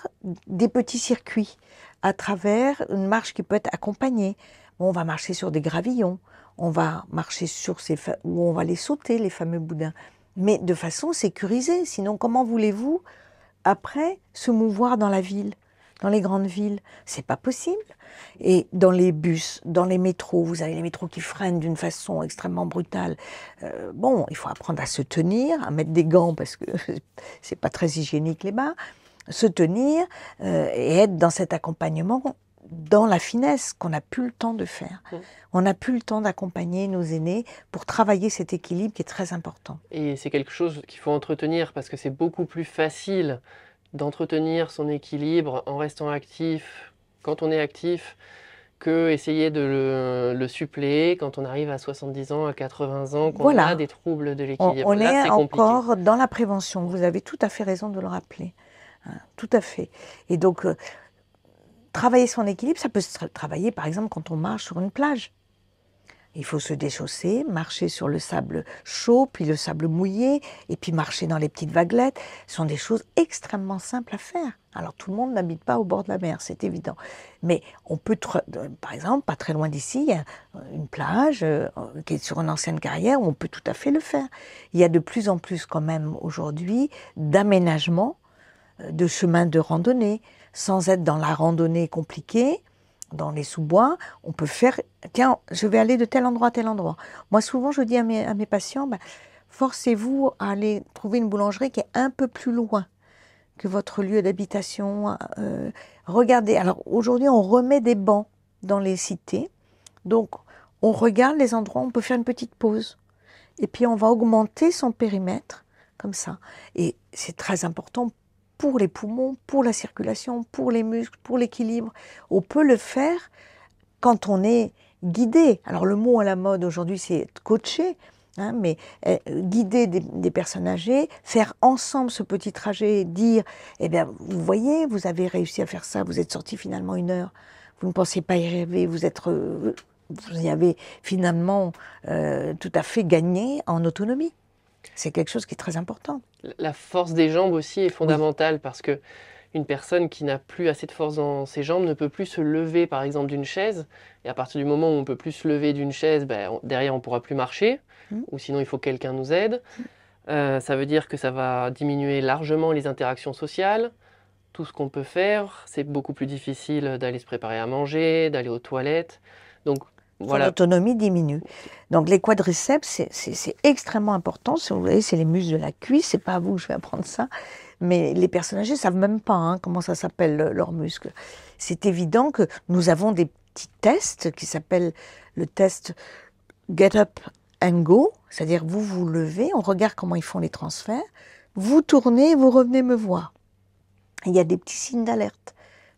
des petits circuits, à travers une marche qui peut être accompagnée. On va marcher sur des gravillons, on va marcher sur ces où on va les sauter les fameux boudins, mais de façon sécurisée. Sinon, comment voulez-vous après se mouvoir dans la ville, dans les grandes villes. C'est pas possible. Et dans les bus, dans les métros, vous avez les métros qui freinent d'une façon extrêmement brutale. Euh, bon, il faut apprendre à se tenir, à mettre des gants parce que c'est pas très hygiénique les bas, se tenir euh, et être dans cet accompagnement dans la finesse qu'on n'a plus le temps de faire. Mmh. On n'a plus le temps d'accompagner nos aînés pour travailler cet équilibre qui est très important. Et c'est quelque chose qu'il faut entretenir parce que c'est beaucoup plus facile d'entretenir son équilibre en restant actif quand on est actif que essayer de le, suppléer quand on arrive à 70 ans, à 80 ans, qu'on a des troubles de l'équilibre. On, est, encore dans la prévention. Vous avez tout à fait raison de le rappeler. Hein, tout à fait. Et donc, euh, travailler son équilibre, ça peut se travailler par exemple quand on marche sur une plage. Il faut se déchausser, marcher sur le sable chaud, puis le sable mouillé, et puis marcher dans les petites vaguelettes. Ce sont des choses extrêmement simples à faire. Alors tout le monde n'habite pas au bord de la mer, c'est évident. Mais on peut, par exemple, pas très loin d'ici, il y a une plage euh, qui est sur une ancienne carrière où on peut tout à fait le faire. Il y a de plus en plus quand même aujourd'hui d'aménagements, euh, de chemins de randonnée, sans être dans la randonnée compliquée, dans les sous-bois, on peut faire, tiens, je vais aller de tel endroit à tel endroit. Moi, souvent, je dis à mes, patients, bah, forcez-vous à aller trouver une boulangerie qui est un peu plus loin que votre lieu d'habitation. Euh, regardez, alors aujourd'hui, on remet des bancs dans les cités. Donc, on regarde les endroits on peut faire une petite pause. Et puis, on va augmenter son périmètre, comme ça. Et c'est très important pour les poumons, pour la circulation, pour les muscles, pour l'équilibre. On peut le faire quand on est guidé. Alors le mot à la mode aujourd'hui, c'est coacher. Hein, mais euh, guider des, personnes âgées, faire ensemble ce petit trajet, dire, eh bien, vous voyez, vous avez réussi à faire ça, vous êtes sorti finalement une heure, vous ne pensez pas y rêver, vous êtes, euh, vous y avez finalement euh, tout à fait gagné en autonomie. C'est quelque chose qui est très important. La force des jambes aussi est fondamentale parce que une personne qui n'a plus assez de force dans ses jambes ne peut plus se lever par exemple d'une chaise. Et à partir du moment où on peut plus se lever d'une chaise, ben, derrière on ne pourra plus marcher, mmh. ou sinon il faut que quelqu'un nous aide. Mmh. Euh, ça veut dire que ça va diminuer largement les interactions sociales, tout ce qu'on peut faire. C'est beaucoup plus difficile d'aller se préparer à manger, d'aller aux toilettes. Donc L'autonomie diminue. Donc les quadriceps, c'est extrêmement important. Si vous voulez, c'est les muscles de la cuisse. C'est pas à vous que je vais apprendre ça, mais les personnes âgées savent même pas hein, comment ça s'appelle leurs muscles. C'est évident que nous avons des petits tests qui s'appellent le test Get Up and Go, c'est-à-dire vous vous levez, on regarde comment ils font les transferts, vous tournez, vous revenez me voir. Il y a des petits signes d'alerte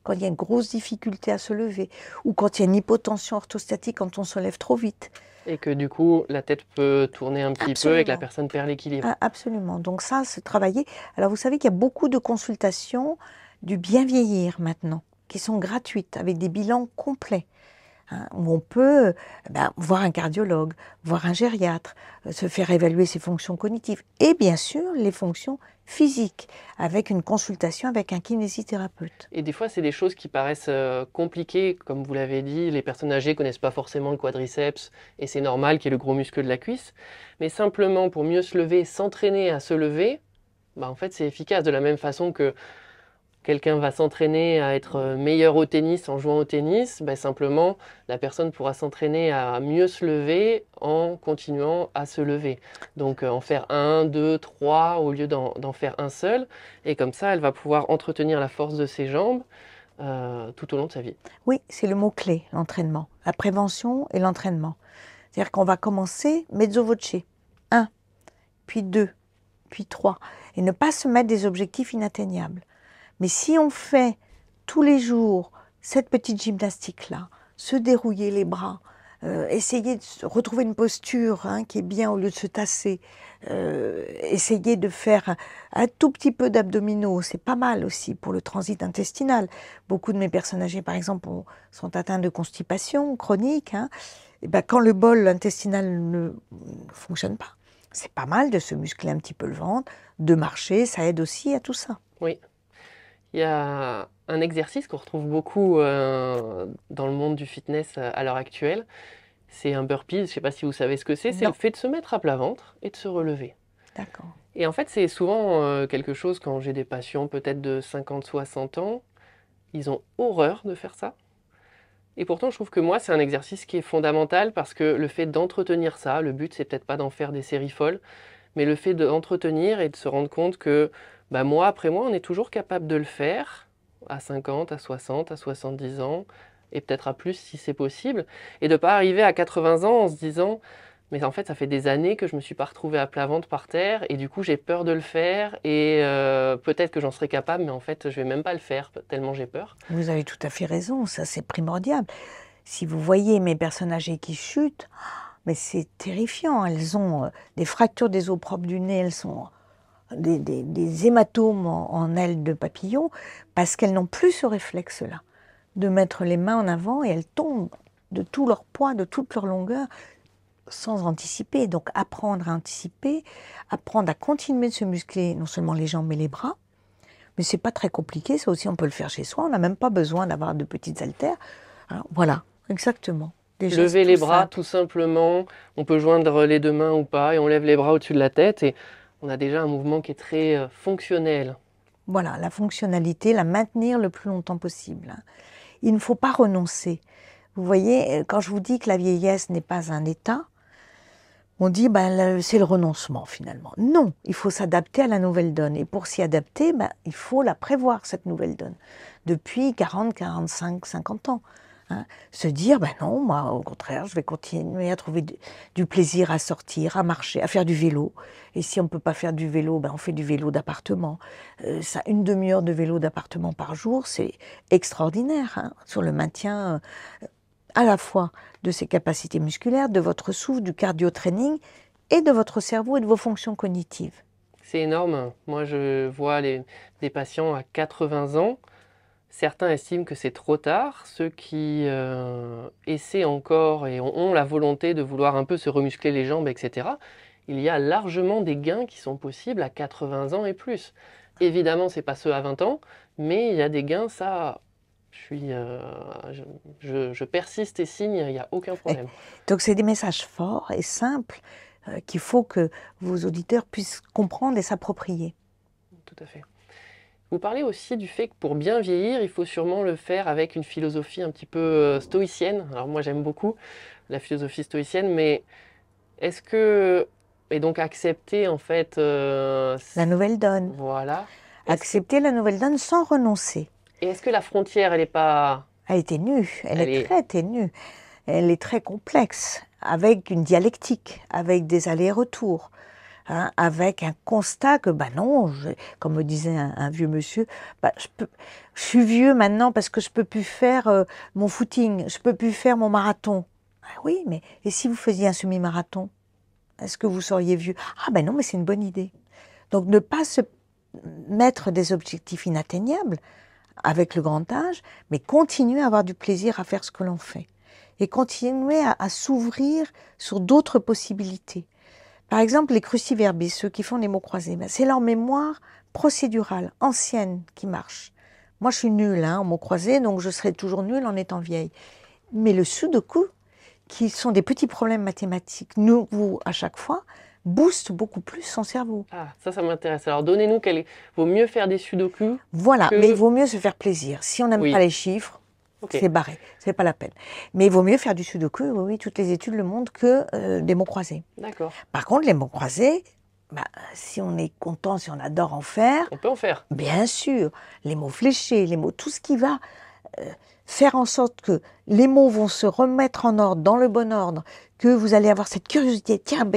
quand il y a une grosse difficulté à se lever, ou quand il y a une hypotension orthostatique, quand on se lève trop vite. Et que du coup, la tête peut tourner un petit peu et que la personne perd l'équilibre. Ah, absolument. Donc ça, se travailler. Alors vous savez qu'il y a beaucoup de consultations du bien vieillir maintenant, qui sont gratuites, avec des bilans complets. Hein, où on peut eh ben, voir un cardiologue, voir un gériatre, euh, se faire évaluer ses fonctions cognitives et bien sûr les fonctions physiques, avec une consultation avec un kinésithérapeute. Et des fois, c'est des choses qui paraissent euh, compliquées, comme vous l'avez dit, les personnes âgées connaissent pas forcément le quadriceps, et c'est normal qu'il y le gros muscle de la cuisse, mais simplement pour mieux se lever, s'entraîner à se lever, bah, en fait, c'est efficace de la même façon que quelqu'un va s'entraîner à être euh, meilleur au tennis en jouant au tennis, ben simplement la personne pourra s'entraîner à mieux se lever en continuant à se lever. Donc euh, en faire un, deux, trois au lieu d'en faire un seul. Et comme ça, elle va pouvoir entretenir la force de ses jambes euh, tout au long de sa vie. Oui, c'est le mot-clé, l'entraînement. La prévention et l'entraînement. C'est-à-dire qu'on va commencer mezzo voce. Un, puis deux, puis trois. Et ne pas se mettre des objectifs inatteignables. Mais si on fait tous les jours cette petite gymnastique-là, se dérouiller les bras, euh, essayer de retrouver une posture hein, qui est bien au lieu de se tasser, euh, essayer de faire un, tout petit peu d'abdominaux, c'est pas mal aussi pour le transit intestinal. Beaucoup de mes personnes âgées, par exemple, sont atteintes de constipation chronique. Et hein. eh ben, quand le bol intestinal ne fonctionne pas, c'est pas mal de se muscler un petit peu le ventre, de marcher, ça aide aussi à tout ça. Oui. Il y a un exercice qu'on retrouve beaucoup euh, dans le monde du fitness euh, à l'heure actuelle. C'est un burpee, je ne sais pas si vous savez ce que c'est. C'est le fait de se mettre à plat ventre et de se relever. D'accord. Et en fait, c'est souvent euh, quelque chose quand j'ai des patients peut-être de 50-60 ans, ils ont horreur de faire ça. Et pourtant, je trouve que moi, c'est un exercice qui est fondamental parce que le fait d'entretenir ça, le but, c'est peut-être pas d'en faire des séries folles, mais le fait d'entretenir et de se rendre compte que bah, moi après moi on est toujours capable de le faire à 50, à 60, à 70 ans, et peut-être à plus si c'est possible, et de ne pas arriver à 80 ans en se disant mais en fait ça fait des années que je me suis pas retrouvée à plat ventre par terre et du coup j'ai peur de le faire et euh, peut-être que j'en serais capable mais en fait je ne vais même pas le faire tellement j'ai peur. Vous avez tout à fait raison, ça c'est primordial. Si vous voyez mes personnes âgées qui chutent, mais c'est terrifiant, elles ont euh, des fractures des os propres du nez, elles sont des, hématomes en, ailes de papillon parce qu'elles n'ont plus ce réflexe-là de mettre les mains en avant et elles tombent de tout leur poids, de toute leur longueur sans anticiper. Donc apprendre à anticiper, apprendre à continuer de se muscler non seulement les jambes mais les bras. Mais c'est pas très compliqué, ça aussi on peut le faire chez soi, on n'a même pas besoin d'avoir de petites haltères. voilà, exactement. Lever les bras tout simplement, on peut joindre les deux mains ou pas, et on lève les bras au-dessus de la tête, et on a déjà un mouvement qui est très euh, fonctionnel. Voilà, la fonctionnalité, la maintenir le plus longtemps possible. Il ne faut pas renoncer. Vous voyez, euh, quand je vous dis que la vieillesse n'est pas un état, on dit ben, c'est le renoncement finalement. Non, il faut s'adapter à la nouvelle donne. Et pour s'y adapter, ben, il faut la prévoir, cette nouvelle donne, depuis 40, 45, 50 ans. Hein, se dire, ben non, moi au contraire, je vais continuer à trouver du, plaisir à sortir, à marcher, à faire du vélo. Et si on ne peut pas faire du vélo, ben on fait du vélo d'appartement. Euh, ça, une demi-heure de vélo d'appartement par jour, c'est extraordinaire hein, sur le maintien euh, à la fois de ses capacités musculaires, de votre souffle, du cardio-training et de votre cerveau et de vos fonctions cognitives. C'est énorme. Moi, je vois les, des patients à 80 ans Certains estiment que c'est trop tard, ceux qui euh, essaient encore et ont la volonté de vouloir un peu se remuscler les jambes, etc., il y a largement des gains qui sont possibles à 80 ans et plus. Évidemment, ce n'est pas ceux à 20 ans, mais il y a des gains, ça, je, euh, persiste et signe, il n'y a aucun eh, problème. Donc c'est des messages forts et simples euh, qu'il faut que vos auditeurs puissent comprendre et s'approprier. Tout à fait. Vous parlez aussi du fait que pour bien vieillir, il faut sûrement le faire avec une philosophie un petit peu euh, stoïcienne. Alors moi j'aime beaucoup la philosophie stoïcienne, mais est-ce que... Et donc accepter en fait... Euh, la nouvelle donne. Voilà. Accepter la nouvelle donne sans renoncer. Et est-ce que la frontière, elle n'est pas... Elle est ténue, elle, est, est très ténue. Elle est très complexe, avec une dialectique, avec des allers-retours. Hein, avec un constat que, bah non, comme me disait un, vieux monsieur, bah, je, suis vieux maintenant parce que je peux plus faire euh, mon footing, je peux plus faire mon marathon. Ah oui, mais et si vous faisiez un semi-marathon Est-ce que vous seriez vieux Ah ben non, mais c'est une bonne idée. Donc ne pas se mettre des objectifs inatteignables avec le grand âge, mais continuer à avoir du plaisir à faire ce que l'on fait et continuer à s'ouvrir sur d'autres possibilités. Par exemple, les cruciverbis, ceux qui font des mots croisés, ben, c'est leur mémoire procédurale, ancienne, qui marche. Moi, je suis nulle hein, en mots croisés, donc je serai toujours nulle en étant vieille. Mais le sudoku, qui sont des petits problèmes mathématiques nouveaux à chaque fois, booste beaucoup plus son cerveau. Ah, ça, ça m'intéresse. Alors, donnez-nous quel est... Vaut mieux faire des sudoku Voilà, mais il vaut mieux se faire plaisir. Si on n'aime pas les chiffres, c'est barré, c'est pas la peine. Mais il vaut mieux faire du sudoku, oui, oui toutes les études le montrent, que euh, des mots croisés. D'accord. Par contre, les mots croisés, bah, si on est content, si on adore en faire. On peut en faire. Bien sûr. Les mots fléchés, les mots, tout ce qui va euh, faire en sorte que les mots vont se remettre en ordre, dans le bon ordre, que vous allez avoir cette curiosité, tiens,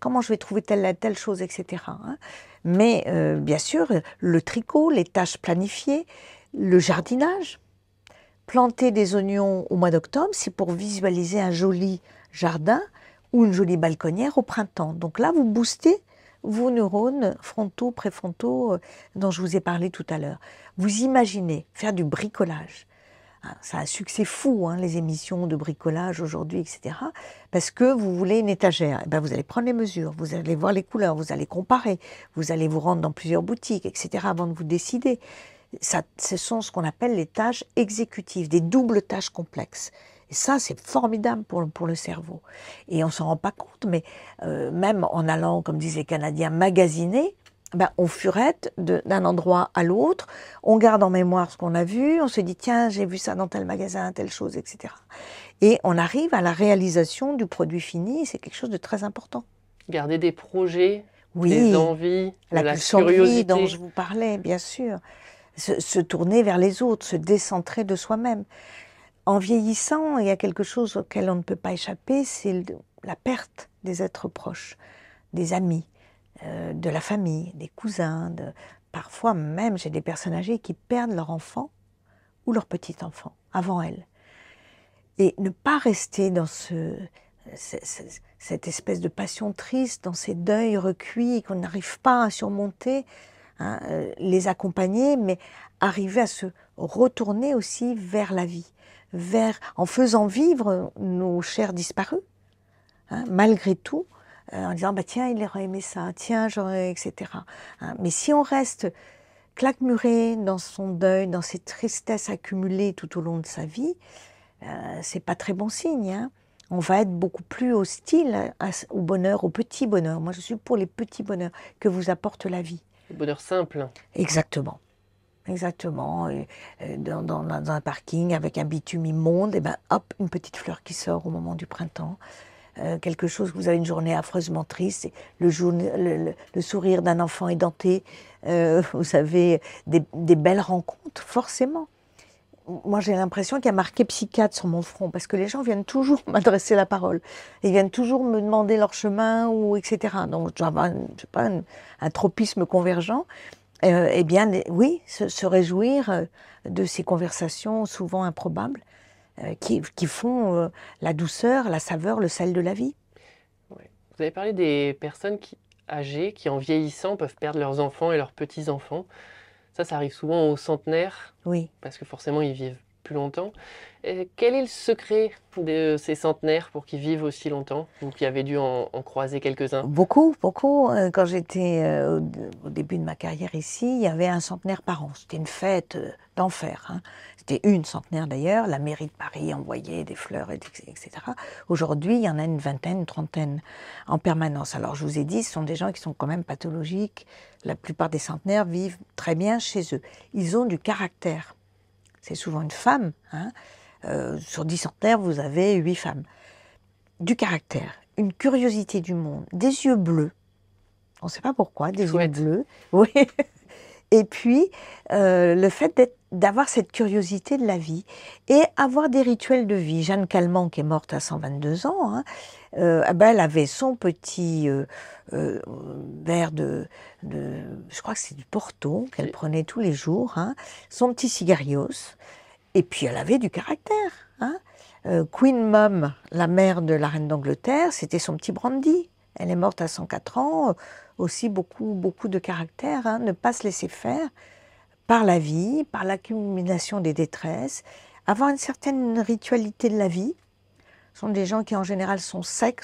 comment je vais trouver telle, telle chose, etc. Hein. Mais euh, bien sûr, le tricot, les tâches planifiées, le jardinage planter des oignons au mois d'octobre, c'est pour visualiser un joli jardin ou une jolie balconnière au printemps. Donc là, vous boostez vos neurones frontaux, préfrontaux, euh, dont je vous ai parlé tout à l'heure. Vous imaginez faire du bricolage. Ça hein, a un succès fou, hein, les émissions de bricolage aujourd'hui, etc. Parce que vous voulez une étagère. Et eh ben, vous allez prendre les mesures, vous allez voir les couleurs, vous allez comparer, vous allez vous rendre dans plusieurs boutiques, etc. avant de vous décider ce sont ce qu'on appelle les tâches exécutives, des doubles tâches complexes. Et ça, c'est formidable pour, le cerveau. Et on ne s'en rend pas compte, mais euh, même en allant, comme disent les Canadiens, magasiner, ben, on furette d'un endroit à l'autre, on garde en mémoire ce qu'on a vu, on se dit tiens, j'ai vu ça dans tel magasin, telle chose, etc. Et on arrive à la réalisation du produit fini, c'est quelque chose de très important. Garder des projets, des envies, la, la curiosité. dont je vous parlais, bien sûr se, tourner vers les autres, se décentrer de soi-même. En vieillissant, il y a quelque chose auquel on ne peut pas échapper, c'est la perte des êtres proches, des amis, euh, de la famille, des cousins. Parfois même, j'ai des personnes âgées qui perdent leur enfant ou leur petit-enfant avant elles. Et ne pas rester dans cette espèce de passion triste, dans ces deuils recuits qu'on n'arrive pas à surmonter, Hein, euh, les accompagner, mais arriver à se retourner aussi vers la vie, vers, en faisant vivre nos chers disparus, hein, malgré tout, euh, en disant bah, tiens, il aurait aimé ça, tiens, j'aurais, etc. Hein. mais si on reste claquemuré dans son deuil, dans ses tristesses accumulées tout au long de sa vie, euh, c'est pas très bon signe. On va être beaucoup plus hostile au bonheur, au petit bonheur. Moi, je suis pour les petits bonheurs que vous apporte la vie bonheur simple. Exactement. Exactement. Euh, dans, un parking avec un bitume immonde, et eh ben hop, une petite fleur qui sort au moment du printemps. Euh, quelque chose, vous avez une journée affreusement triste, le, le, sourire d'un enfant édenté, euh, vous savez, des belles rencontres, forcément moi j'ai l'impression qu'il y a marqué psychiatre sur mon front, parce que les gens viennent toujours m'adresser la parole. Ils viennent toujours me demander leur chemin, ou etc. Donc je un, je sais pas, un, tropisme convergent. Euh, eh bien, oui, se, réjouir euh, de ces conversations souvent improbables euh, qui, qui, font la douceur, la saveur, le sel de la vie. Vous avez parlé des personnes qui, âgées qui, en vieillissant, peuvent perdre leurs enfants et leurs petits-enfants. Ça, ça arrive souvent aux centenaires. Oui. Parce que forcément, ils vivent plus longtemps. quel est le secret de euh, ces centenaires pour qu'ils vivent aussi longtemps Vous qui avez dû en, croiser quelques-uns. Beaucoup, beaucoup. Euh, quand j'étais euh, au début de ma carrière ici, il y avait un centenaire par an. C'était une fête d'enfer. Hein. C'était une centenaire d'ailleurs. La mairie de Paris envoyait des fleurs, etc. Aujourd'hui, il y en a une vingtaine, une trentaine en permanence. Alors je vous ai dit, ce sont des gens qui sont quand même pathologiques. La plupart des centenaires vivent très bien chez eux. Ils ont du caractère. C'est souvent une femme. Hein. Euh, sur dix centenaires, vous avez huit femmes. Du caractère, une curiosité du monde, des yeux bleus. On ne sait pas pourquoi, des yeux bleus. Oui. Et puis, euh, le fait d'être d'avoir cette curiosité de la vie et avoir des rituels de vie. Jeanne Calment, qui est morte à 122 ans, hein, euh, eh ben, elle avait son petit euh, euh, verre de, je crois que c'est du Porto qu'elle prenait tous les jours, hein. son petit cigarios, et puis elle avait du caractère. Hein. Queen Mum, la mère de la reine d'Angleterre, c'était son petit brandy. Elle est morte à 104 ans, aussi beaucoup beaucoup de caractère, ne pas se laisser faire par la vie, par l'accumulation des détresses, avoir une certaine ritualité de la vie. Ce sont des gens qui en général sont secs,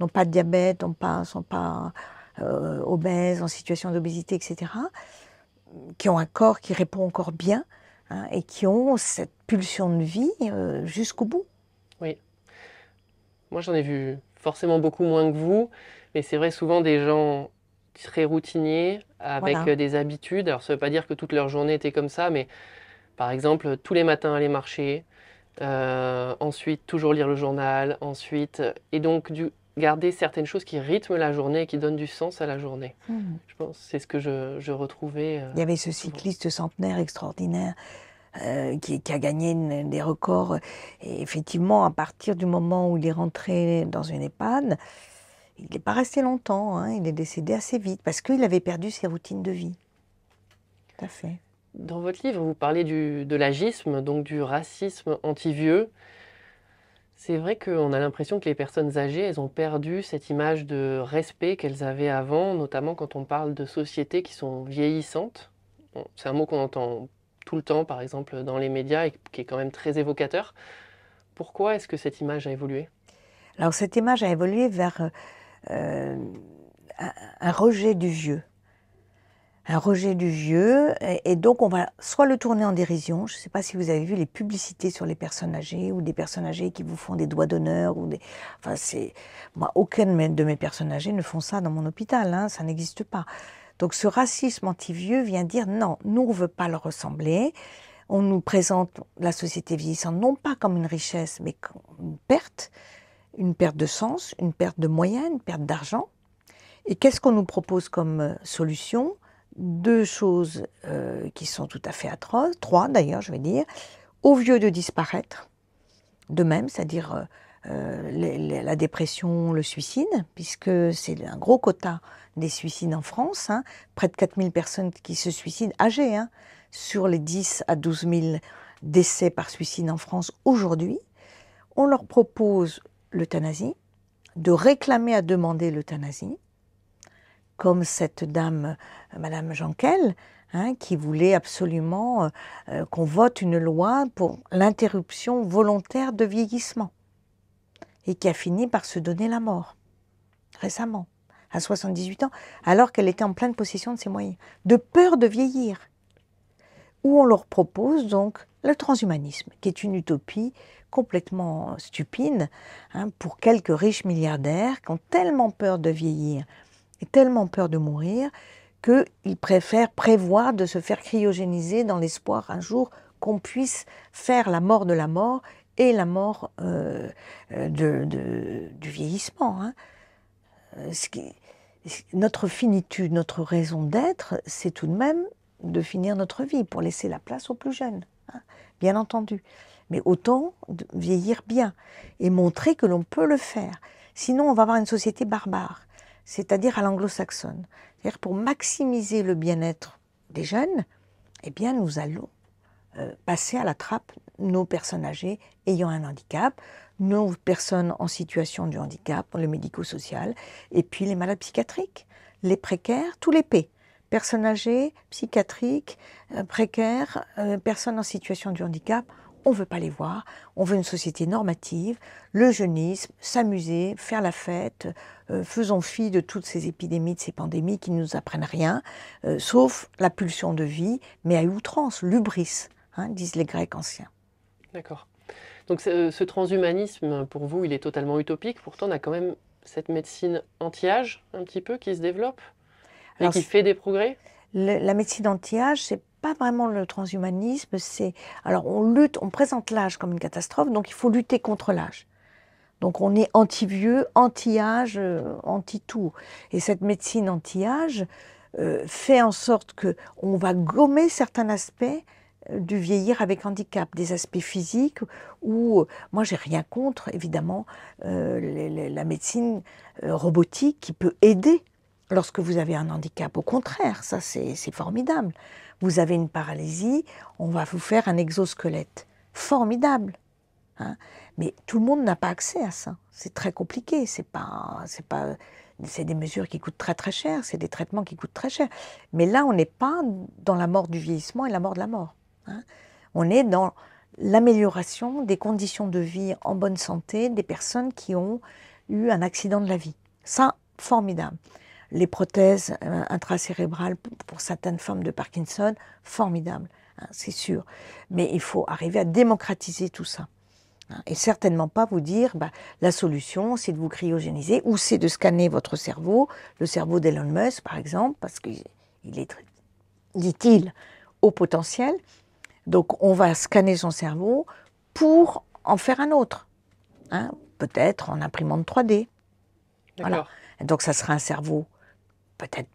n'ont pas de diabète, n'ont pas, sont pas euh, obèses, en situation d'obésité, etc. Qui ont un corps qui répond encore bien hein, et qui ont cette pulsion de vie euh, jusqu'au bout. Oui. Moi j'en ai vu forcément beaucoup moins que vous, mais c'est vrai souvent des gens très seraient routiniers, avec euh, des habitudes. Alors, ça ne veut pas dire que toute leur journée était comme ça, mais par exemple, tous les matins aller marcher, euh, ensuite toujours lire le journal, ensuite, euh, et donc garder certaines choses qui rythment la journée et qui donnent du sens à la journée. Hmm. Je pense c'est ce que je, retrouvais. Il y avait ce cycliste centenaire extraordinaire. qui, a gagné des records. Et effectivement, à partir du moment où il est rentré dans une épanne, il n'est pas resté longtemps, hein. il est décédé assez vite parce qu'il avait perdu ses routines de vie. Tout à fait. Dans votre livre, vous parlez du, de l'agisme, donc du racisme anti-vieux. C'est vrai qu'on a l'impression que les personnes âgées, elles ont perdu cette image de respect qu'elles avaient avant, notamment quand on parle de sociétés qui sont vieillissantes. c'est un mot qu'on entend tout le temps, par exemple, dans les médias et qui est quand même très évocateur. Pourquoi est-ce que cette image a évolué Alors cette image a évolué vers euh, euh, un, rejet du vieux. Un rejet du vieux, et, donc on va soit le tourner en dérision, je ne sais pas si vous avez vu les publicités sur les personnes âgées, ou des personnes âgées qui vous font des doigts d'honneur, ou des... Enfin, c'est... Moi, aucun de mes personnes âgées ne font ça dans mon hôpital, hein, ça n'existe pas. Donc ce racisme anti-vieux vient dire non, nous on ne veut pas le ressembler. On nous présente la société vieillissante non pas comme une richesse, mais comme une perte, une perte de sens, une perte de moyens, une perte d'argent. Et qu'est-ce qu'on nous propose comme euh, solution Deux choses euh, qui sont tout à fait atroces, trois d'ailleurs, je vais dire, Au vieux de disparaître, de même, c'est-à-dire euh, la dépression, le suicide, puisque c'est un gros quota des suicides en France, hein. près de 4000 personnes qui se suicident âgées, hein, sur les 10 à 12 000 décès par suicide en France aujourd'hui. On leur propose l'euthanasie, de réclamer à demander l'euthanasie, comme cette dame, euh, Madame Janquel, hein, qui voulait absolument euh, euh, qu'on vote une loi pour l'interruption volontaire de vieillissement, et qui a fini par se donner la mort récemment, à 78 ans, alors qu'elle était en pleine possession de ses moyens, de peur de vieillir. Où on leur propose donc le transhumanisme, qui est une utopie complètement stupide hein, pour quelques riches milliardaires qui ont tellement peur de vieillir et tellement peur de mourir qu'ils préfèrent prévoir de se faire cryogéniser dans l'espoir un jour qu'on puisse faire la mort de la mort et la mort euh, euh, du vieillissement. Hein. Euh, notre finitude, notre raison d'être, c'est tout de même de finir notre vie pour laisser la place aux plus jeunes, hein, bien entendu. Mais autant vieillir bien et montrer que l'on peut le faire. Sinon, on va avoir une société barbare, c'est-à-dire à, l'anglo-saxonne. C'est-à-dire pour maximiser le bien-être des jeunes, eh bien, nous allons euh, passer à la trappe nos personnes âgées ayant un handicap, nos personnes en situation de handicap, le médico-social, et puis les malades psychiatriques, les précaires, tous les P. Personnes âgées, psychiatriques, euh, précaires, euh, personnes en situation de handicap, on ne veut pas les voir, on veut une société normative, le jeunisme, s'amuser, faire la fête, euh, faisons fi de toutes ces épidémies, de ces pandémies qui ne nous apprennent rien, euh, sauf la pulsion de vie, mais à outrance, l'ubris, hein, disent les Grecs anciens. D'accord. Donc ce, transhumanisme, pour vous, il est totalement utopique, pourtant on a quand même cette médecine anti-âge, un petit peu, qui se développe, et qui fait des progrès. la médecine anti-âge, c'est pas vraiment le transhumanisme, c'est alors on lutte, on présente l'âge comme une catastrophe, donc il faut lutter contre l'âge. Donc on est anti-vieux, anti-âge, euh, anti-tout. Et cette médecine anti-âge euh, fait en sorte que on va gommer certains aspects euh, du vieillir avec handicap, des aspects physiques Ou moi j'ai rien contre évidemment la médecine robotique qui peut aider lorsque vous avez un handicap. Au contraire, ça c'est formidable. Vous avez une paralysie, on va vous faire un exosquelette. Formidable. Hein. Mais tout le monde n'a pas accès à ça. C'est très compliqué. C'est pas, c'est pas, des mesures qui coûtent très très cher. C'est des traitements qui coûtent très cher. Mais là, on n'est pas dans la mort du vieillissement et la mort de la mort. Hein. on est dans l'amélioration des conditions de vie en bonne santé des personnes qui ont eu un accident de la vie. Ça, formidable les prothèses euh, intracérébrales pour certaines formes de Parkinson, formidable, hein, c'est sûr. Mais il faut arriver à démocratiser tout ça. Hein. et certainement pas vous dire bah, la solution, c'est de vous cryogéniser ou c'est de scanner votre cerveau, le cerveau d'Elon Musk par exemple, parce qu'il est, dit-il, au potentiel. Donc on va scanner son cerveau pour en faire un autre, hein, peut-être en imprimant de 3D. Donc ça sera un cerveau peut-être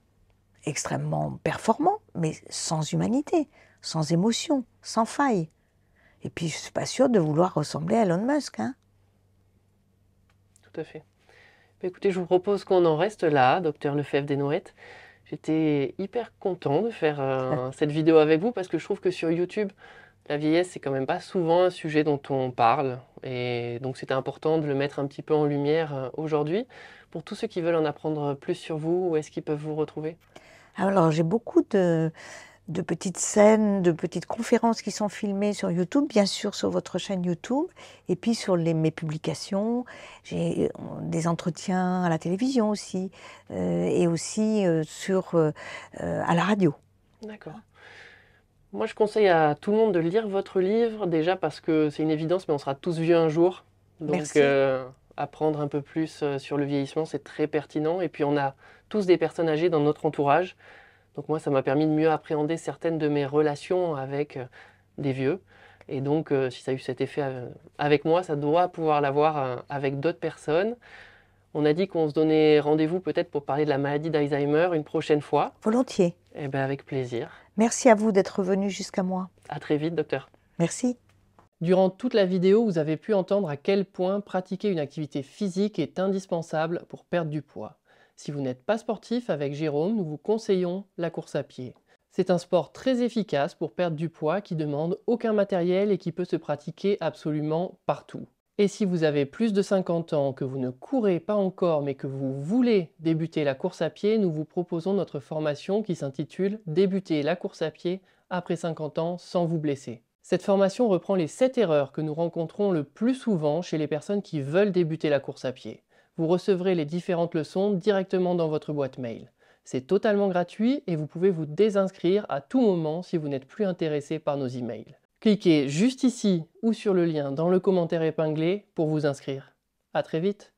extrêmement performant, mais sans humanité, sans émotion, sans faille. Et puis, je ne suis pas sûre de vouloir ressembler à Elon Musk. Hein Tout à fait. Bah, écoutez, je vous propose qu'on en reste là, docteur Lefebvre Desnouettes. J'étais hyper content de faire euh, cette vidéo avec vous parce que je trouve que sur YouTube, la vieillesse, c'est quand même pas souvent un sujet dont on parle, et donc c'était important de le mettre un petit peu en lumière euh, aujourd'hui. Pour tous ceux qui veulent en apprendre plus sur vous, où est-ce qu'ils peuvent vous retrouver Alors j'ai beaucoup de, petites scènes, de petites conférences qui sont filmées sur YouTube, bien sûr sur votre chaîne YouTube, et puis sur mes publications. J'ai euh, des entretiens à la télévision aussi, euh, et aussi à la radio. D'accord. Moi, je conseille à tout le monde de lire votre livre, déjà parce que c'est une évidence, mais on sera tous vieux un jour. Donc, euh, apprendre un peu plus euh, sur le vieillissement, c'est très pertinent. Et puis, on a tous des personnes âgées dans notre entourage. Donc, moi, ça m'a permis de mieux appréhender certaines de mes relations avec euh, des vieux. Et donc, si ça a eu cet effet avec moi, ça doit pouvoir l'avoir avec d'autres personnes. On a dit qu'on se donnait rendez-vous peut-être pour parler de la maladie d'Alzheimer une prochaine fois. Volontiers. Eh bien, avec plaisir. Merci à vous d'être venu jusqu'à moi. À très vite, docteur. Merci. Durant toute la vidéo, vous avez pu entendre à quel point pratiquer une activité physique est indispensable pour perdre du poids. Si vous n'êtes pas sportif, avec Jérôme, nous vous conseillons la course à pied. C'est un sport très efficace pour perdre du poids qui demande aucun matériel et qui peut se pratiquer absolument partout. Et si vous avez plus de 50 ans, que vous ne courez pas encore mais que vous voulez débuter la course à pied, nous vous proposons notre formation qui s'intitule Débuter la course à pied après 50 ans sans vous blesser. Cette formation reprend les 7 erreurs que nous rencontrons le plus souvent chez les personnes qui veulent débuter la course à pied. Vous recevrez les différentes leçons directement dans votre boîte mail. C'est totalement gratuit et vous pouvez vous désinscrire à tout moment si vous n'êtes plus intéressé par nos emails. Cliquez juste ici ou sur le lien dans le commentaire épinglé pour vous inscrire. À très vite